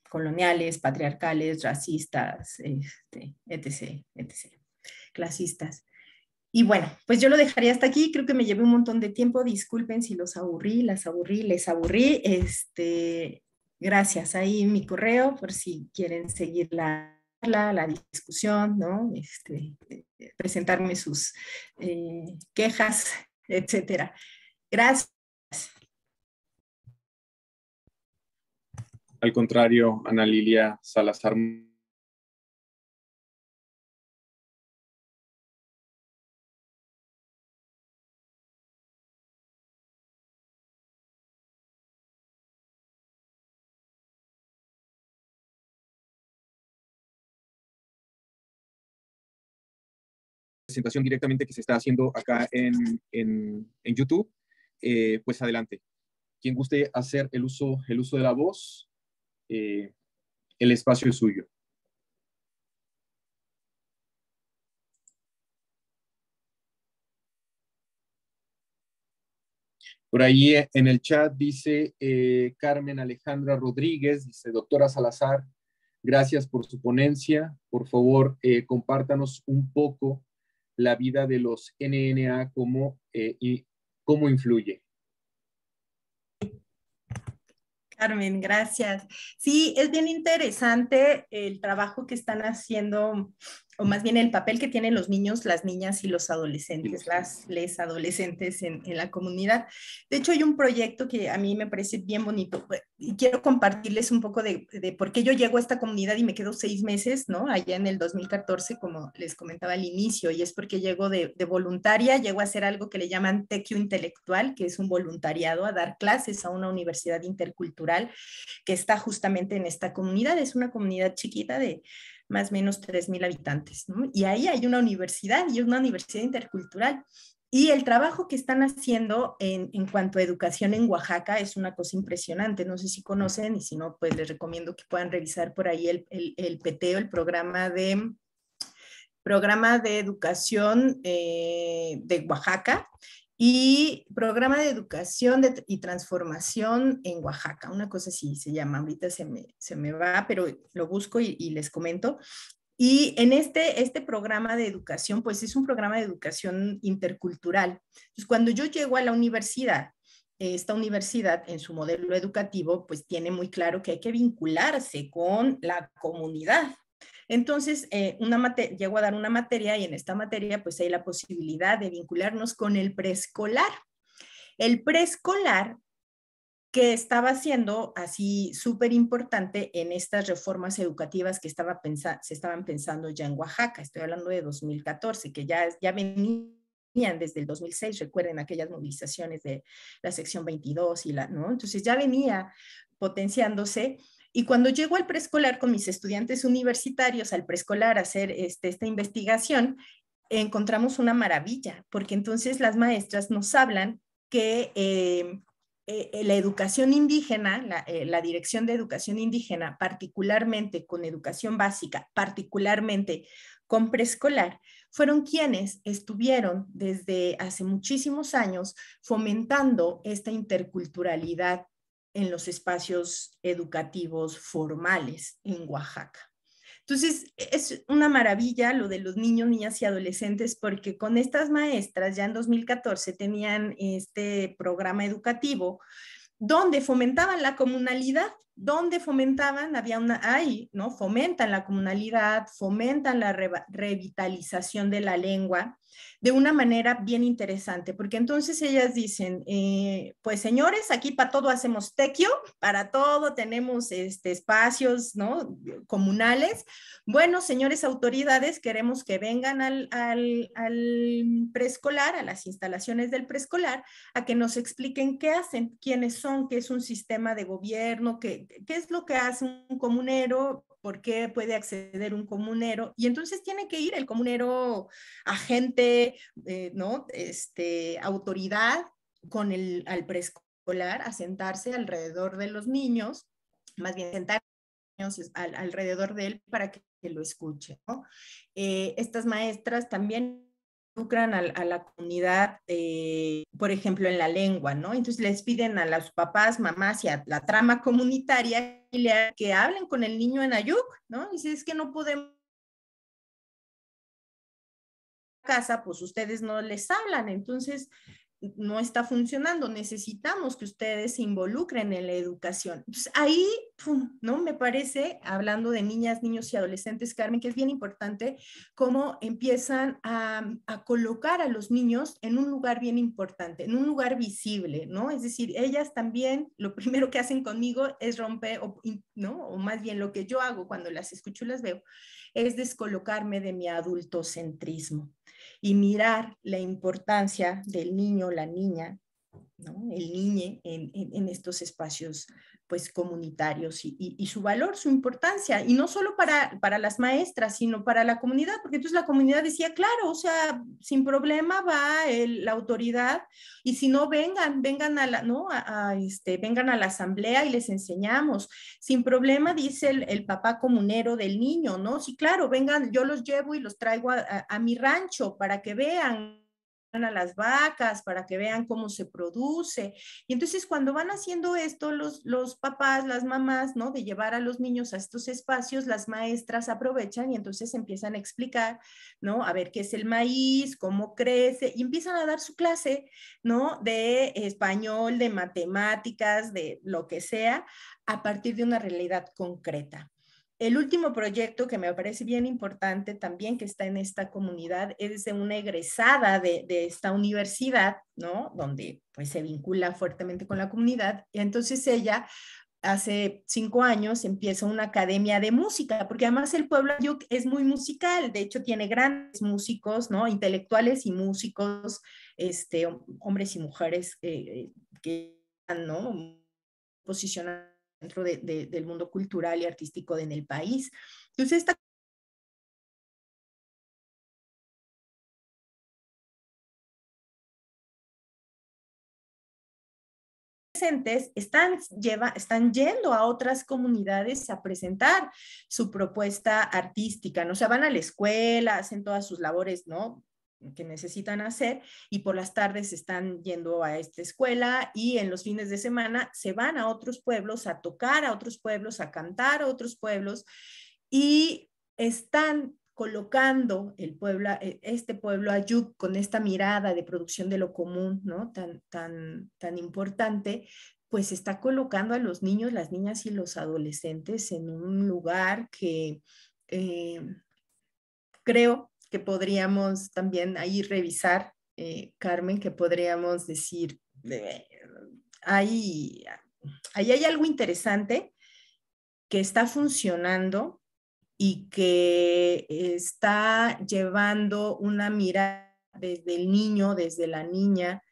coloniales, patriarcales, racistas, este, etc., etc., clasistas. Y bueno, pues yo lo dejaría hasta aquí. Creo que me llevé un montón de tiempo. Disculpen si los aburrí, las aburrí, les aburrí. Este, gracias. Ahí mi correo por si quieren seguir la, la, la discusión, ¿no? Este, presentarme sus eh, quejas, etcétera. Gracias. Al contrario, Ana Lilia Salazar directamente que se está haciendo acá en, en, en YouTube, eh, pues adelante. Quien guste hacer el uso, el uso de la voz, eh, el espacio es suyo. Por ahí eh, en el chat dice Carmen Alejandra Rodríguez, dice doctora Salazar, gracias por su ponencia. Por favor, compártanos un poco la vida de los NNA, cómo, eh, y cómo influye. Carmen, gracias. Sí, es bien interesante el trabajo que están haciendo o más bien el papel que tienen los niños, las niñas y los adolescentes, las les adolescentes en, la comunidad. De hecho, hay un proyecto que a mí me parece bien bonito eh, y quiero compartirles un poco de, de por qué yo llego a esta comunidad y me quedo seis meses, ¿no? Allá en el 2014, como les comentaba al inicio, y es porque llego de, de voluntaria, llego a hacer algo que le llaman tequio intelectual, que es un voluntariado, a dar clases a una universidad intercultural que está justamente en esta comunidad. Es una comunidad chiquita de más o menos 3.000 habitantes, Y ahí hay una universidad y una universidad intercultural. Y el trabajo que están haciendo en, cuanto a educación en Oaxaca es una cosa impresionante. No sé si conocen y si no, pues les recomiendo que puedan revisar por ahí el, el, el PTO, el programa de, programa de educación eh, de Oaxaca y programa de educación y transformación en Oaxaca, una cosa así se llama, ahorita se me, se me va, pero lo busco y, les comento. Y en este, este programa de educación, pues es un programa de educación intercultural. Entonces, cuando yo llego a la universidad, esta universidad en su modelo educativo, pues tiene muy claro que hay que vincularse con la comunidad, entonces, eh, una llego a dar una materia y en esta materia pues hay la posibilidad de vincularnos con el preescolar. El preescolar que estaba siendo así súper importante en estas reformas educativas que estaba se estaban pensando ya en Oaxaca. Estoy hablando de 2014, que ya, ya venían desde el 2006, recuerden aquellas movilizaciones de la sección 22 y la, ¿no? Entonces ya venía potenciándose y cuando llego al preescolar con mis estudiantes universitarios al preescolar a hacer este, esta investigación, encontramos una maravilla, porque entonces las maestras nos hablan que eh, eh, eh, la educación indígena, la, la, Dirección de Educación Indígena, particularmente con educación básica, particularmente con preescolar, fueron quienes estuvieron desde hace muchísimos años fomentando esta interculturalidad en los espacios educativos formales en Oaxaca. Entonces, es una maravilla lo de los niños, niñas y adolescentes, porque con estas maestras ya en 2014 tenían este programa educativo donde fomentaban la comunalidad, donde fomentaban, había una, ahí, ¿no? Fomentan la comunalidad, fomentan la revitalización de la lengua, de una manera bien interesante, porque entonces ellas dicen, eh, pues señores, aquí para todo hacemos tequio, para todo tenemos este, espacios ¿no? comunales. Bueno, señores autoridades, queremos que vengan al, preescolar, a las instalaciones del preescolar, a que nos expliquen qué hacen, quiénes son, qué es un sistema de gobierno, qué, qué es lo que hace un comunero, por qué puede acceder un comunero. Y entonces tiene que ir el comunero agente, eh, ¿no? Este, autoridad con el, al preescolar a sentarse alrededor de los niños, más bien sentarse niños alrededor de él para que lo escuche. ¿no? Eh, estas maestras también a, la comunidad, eh, por ejemplo, en la lengua, ¿no? Entonces les piden a los papás, mamás y a la trama comunitaria que hablen con el niño en Ayuk, ¿no? Y si es que no podemos casa, pues ustedes no les hablan. Entonces, no está funcionando, necesitamos que ustedes se involucren en la educación. Pues, ahí, ¿no? Me parece, hablando de niñas, niños y adolescentes, Carmen, que es bien importante cómo empiezan a, colocar a los niños en un lugar bien importante, en un lugar visible, ¿no? Es decir, ellas también, lo primero que hacen conmigo es romper, o, ¿no? O más bien lo que yo hago cuando las escucho y las veo, es descolocarme de mi adultocentrismo y mirar la importancia del niño, la niña, ¿no? el niño en, estos espacios pues, comunitarios y, su valor, su importancia, y no solo para, para las maestras, sino para la comunidad, porque entonces la comunidad decía, claro, o sea, sin problema va la autoridad, y si no, vengan, vengan a la, ¿no? A, este, vengan a la asamblea y les enseñamos, sin problema, dice el, papá comunero del niño, ¿no? Sí, claro, vengan, yo los llevo y los traigo a mi rancho para que vean, a las vacas para que vean cómo se produce. Y entonces cuando van haciendo esto los, papás, las mamás, ¿no? De llevar a los niños a estos espacios, las maestras aprovechan y entonces empiezan a explicar, ¿no? A ver qué es el maíz, cómo crece, y empiezan a dar su clase, ¿no? De español, de matemáticas, de lo que sea, a partir de una realidad concreta. El último proyecto que me parece bien importante también que está en esta comunidad es de una egresada de, esta universidad, ¿no? Donde pues se vincula fuertemente con la comunidad. Y entonces ella hace cinco años empieza una academia de música, porque además el pueblo es muy musical, de hecho tiene grandes músicos, ¿no? Intelectuales y músicos, este, hombres y mujeres eh, eh, que están, ¿no? Posicionados dentro del mundo cultural y artístico en el país. Entonces, esta están, lleva, están yendo a otras comunidades a presentar su propuesta artística, ¿no? O sea, van a la escuela, hacen todas sus labores, ¿no? que necesitan hacer y por las tardes están yendo a esta escuela y en los fines de semana se van a otros pueblos a tocar a otros pueblos, a cantar a otros pueblos y están colocando el pueblo, e, este pueblo Ayuk con esta mirada de producción de lo común, ¿no? Tan, tan, tan importante, pues está colocando a los niños, las niñas y los adolescentes en un lugar que eh, creo que podríamos también ahí revisar, eh, Carmen, que podríamos decir, ahí, hay algo interesante que está funcionando y que está llevando una mirada desde el niño, desde la niña,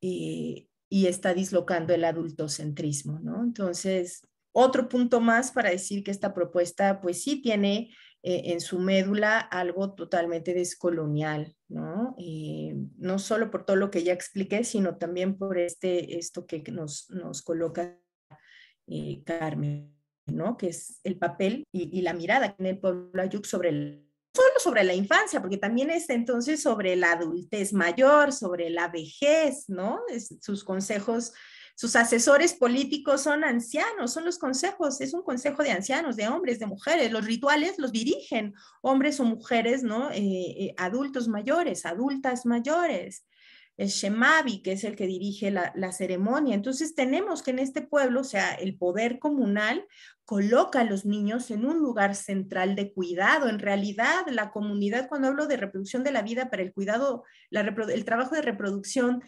eh, y está dislocando el adultocentrismo, ¿no? Entonces, otro punto más para decir que esta propuesta, pues sí tiene eh, en su médula algo totalmente descolonial, ¿no? Eh, no solo por todo lo que ya expliqué, sino también por este, esto que nos, coloca eh, Carmen, ¿no? Que es el papel y, la mirada en el pueblo Ayuk sobre solo sobre la infancia, porque también es entonces sobre la adultez mayor, sobre la vejez, ¿no? sus consejos sus asesores políticos son ancianos, son los consejos, es un consejo de ancianos, de hombres, de mujeres. Los rituales los dirigen hombres o mujeres, ¿no? Eh, eh, adultos mayores, adultas mayores. El Shemavi, que es el que dirige la, ceremonia. Entonces tenemos que en este pueblo, o sea, el poder comunal coloca a los niños en un lugar central de cuidado. En realidad, la comunidad, cuando hablo de reproducción de la vida para el cuidado, el trabajo de reproducción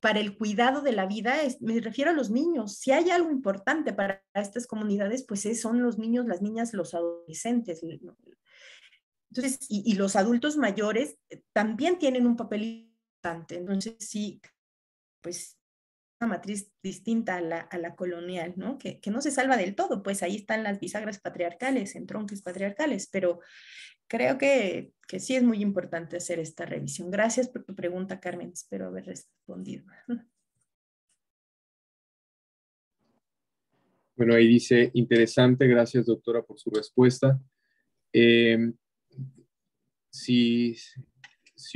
para el cuidado de la vida, es, me refiero a los niños. Si hay algo importante para estas comunidades, pues es, son los niños, las niñas, los adolescentes. Entonces, y, y, los adultos mayores eh, también tienen un papel importante. Entonces, sí, pues matriz distinta a la, colonial, ¿no? Que, no se salva del todo, pues ahí están las bisagras patriarcales, en tronques patriarcales, pero creo que, sí es muy importante hacer esta revisión. Gracias por tu pregunta, Carmen, espero haber respondido. Bueno, ahí dice, interesante, gracias doctora por su respuesta. Em, si,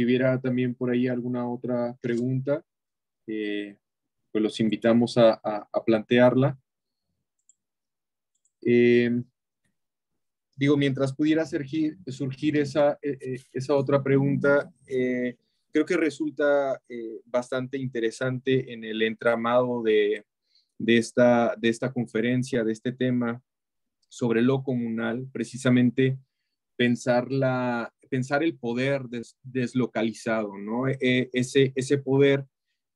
hubiera también por ahí alguna otra pregunta, eh, pues los invitamos a, plantearla. Eh, digo, mientras pudiera surgir, esa, eh, eh, esa, otra pregunta, creo que resulta bastante interesante en el entramado de, esta, de esta conferencia, de este tema sobre lo comunal, precisamente pensar, la, pensar el poder deslocalizado, ¿no? E, e, ese, ese poder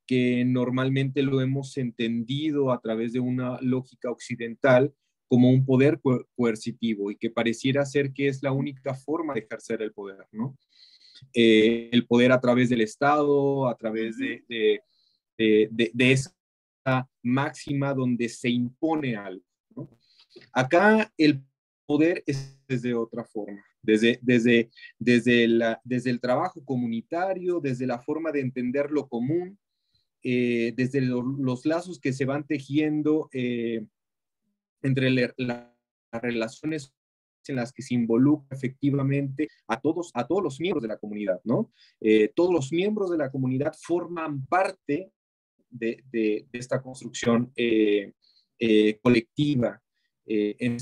que normalmente lo hemos entendido a través de una lógica occidental como un poder coercitivo y que pareciera ser que es la única forma de ejercer el poder, ¿no? Eh, el poder a través del Estado, a través de, esa máxima donde se impone algo. ¿no? Acá el poder es desde otra forma, desde, desde, desde, desde el trabajo comunitario, desde la forma de entender lo común, eh, desde los lazos que se van tejiendo eh, entre las relaciones en las que se involucra efectivamente a todos, a todos los miembros de la comunidad, ¿no? Eh, todos los miembros de la comunidad forman parte de, esta construcción colectiva. en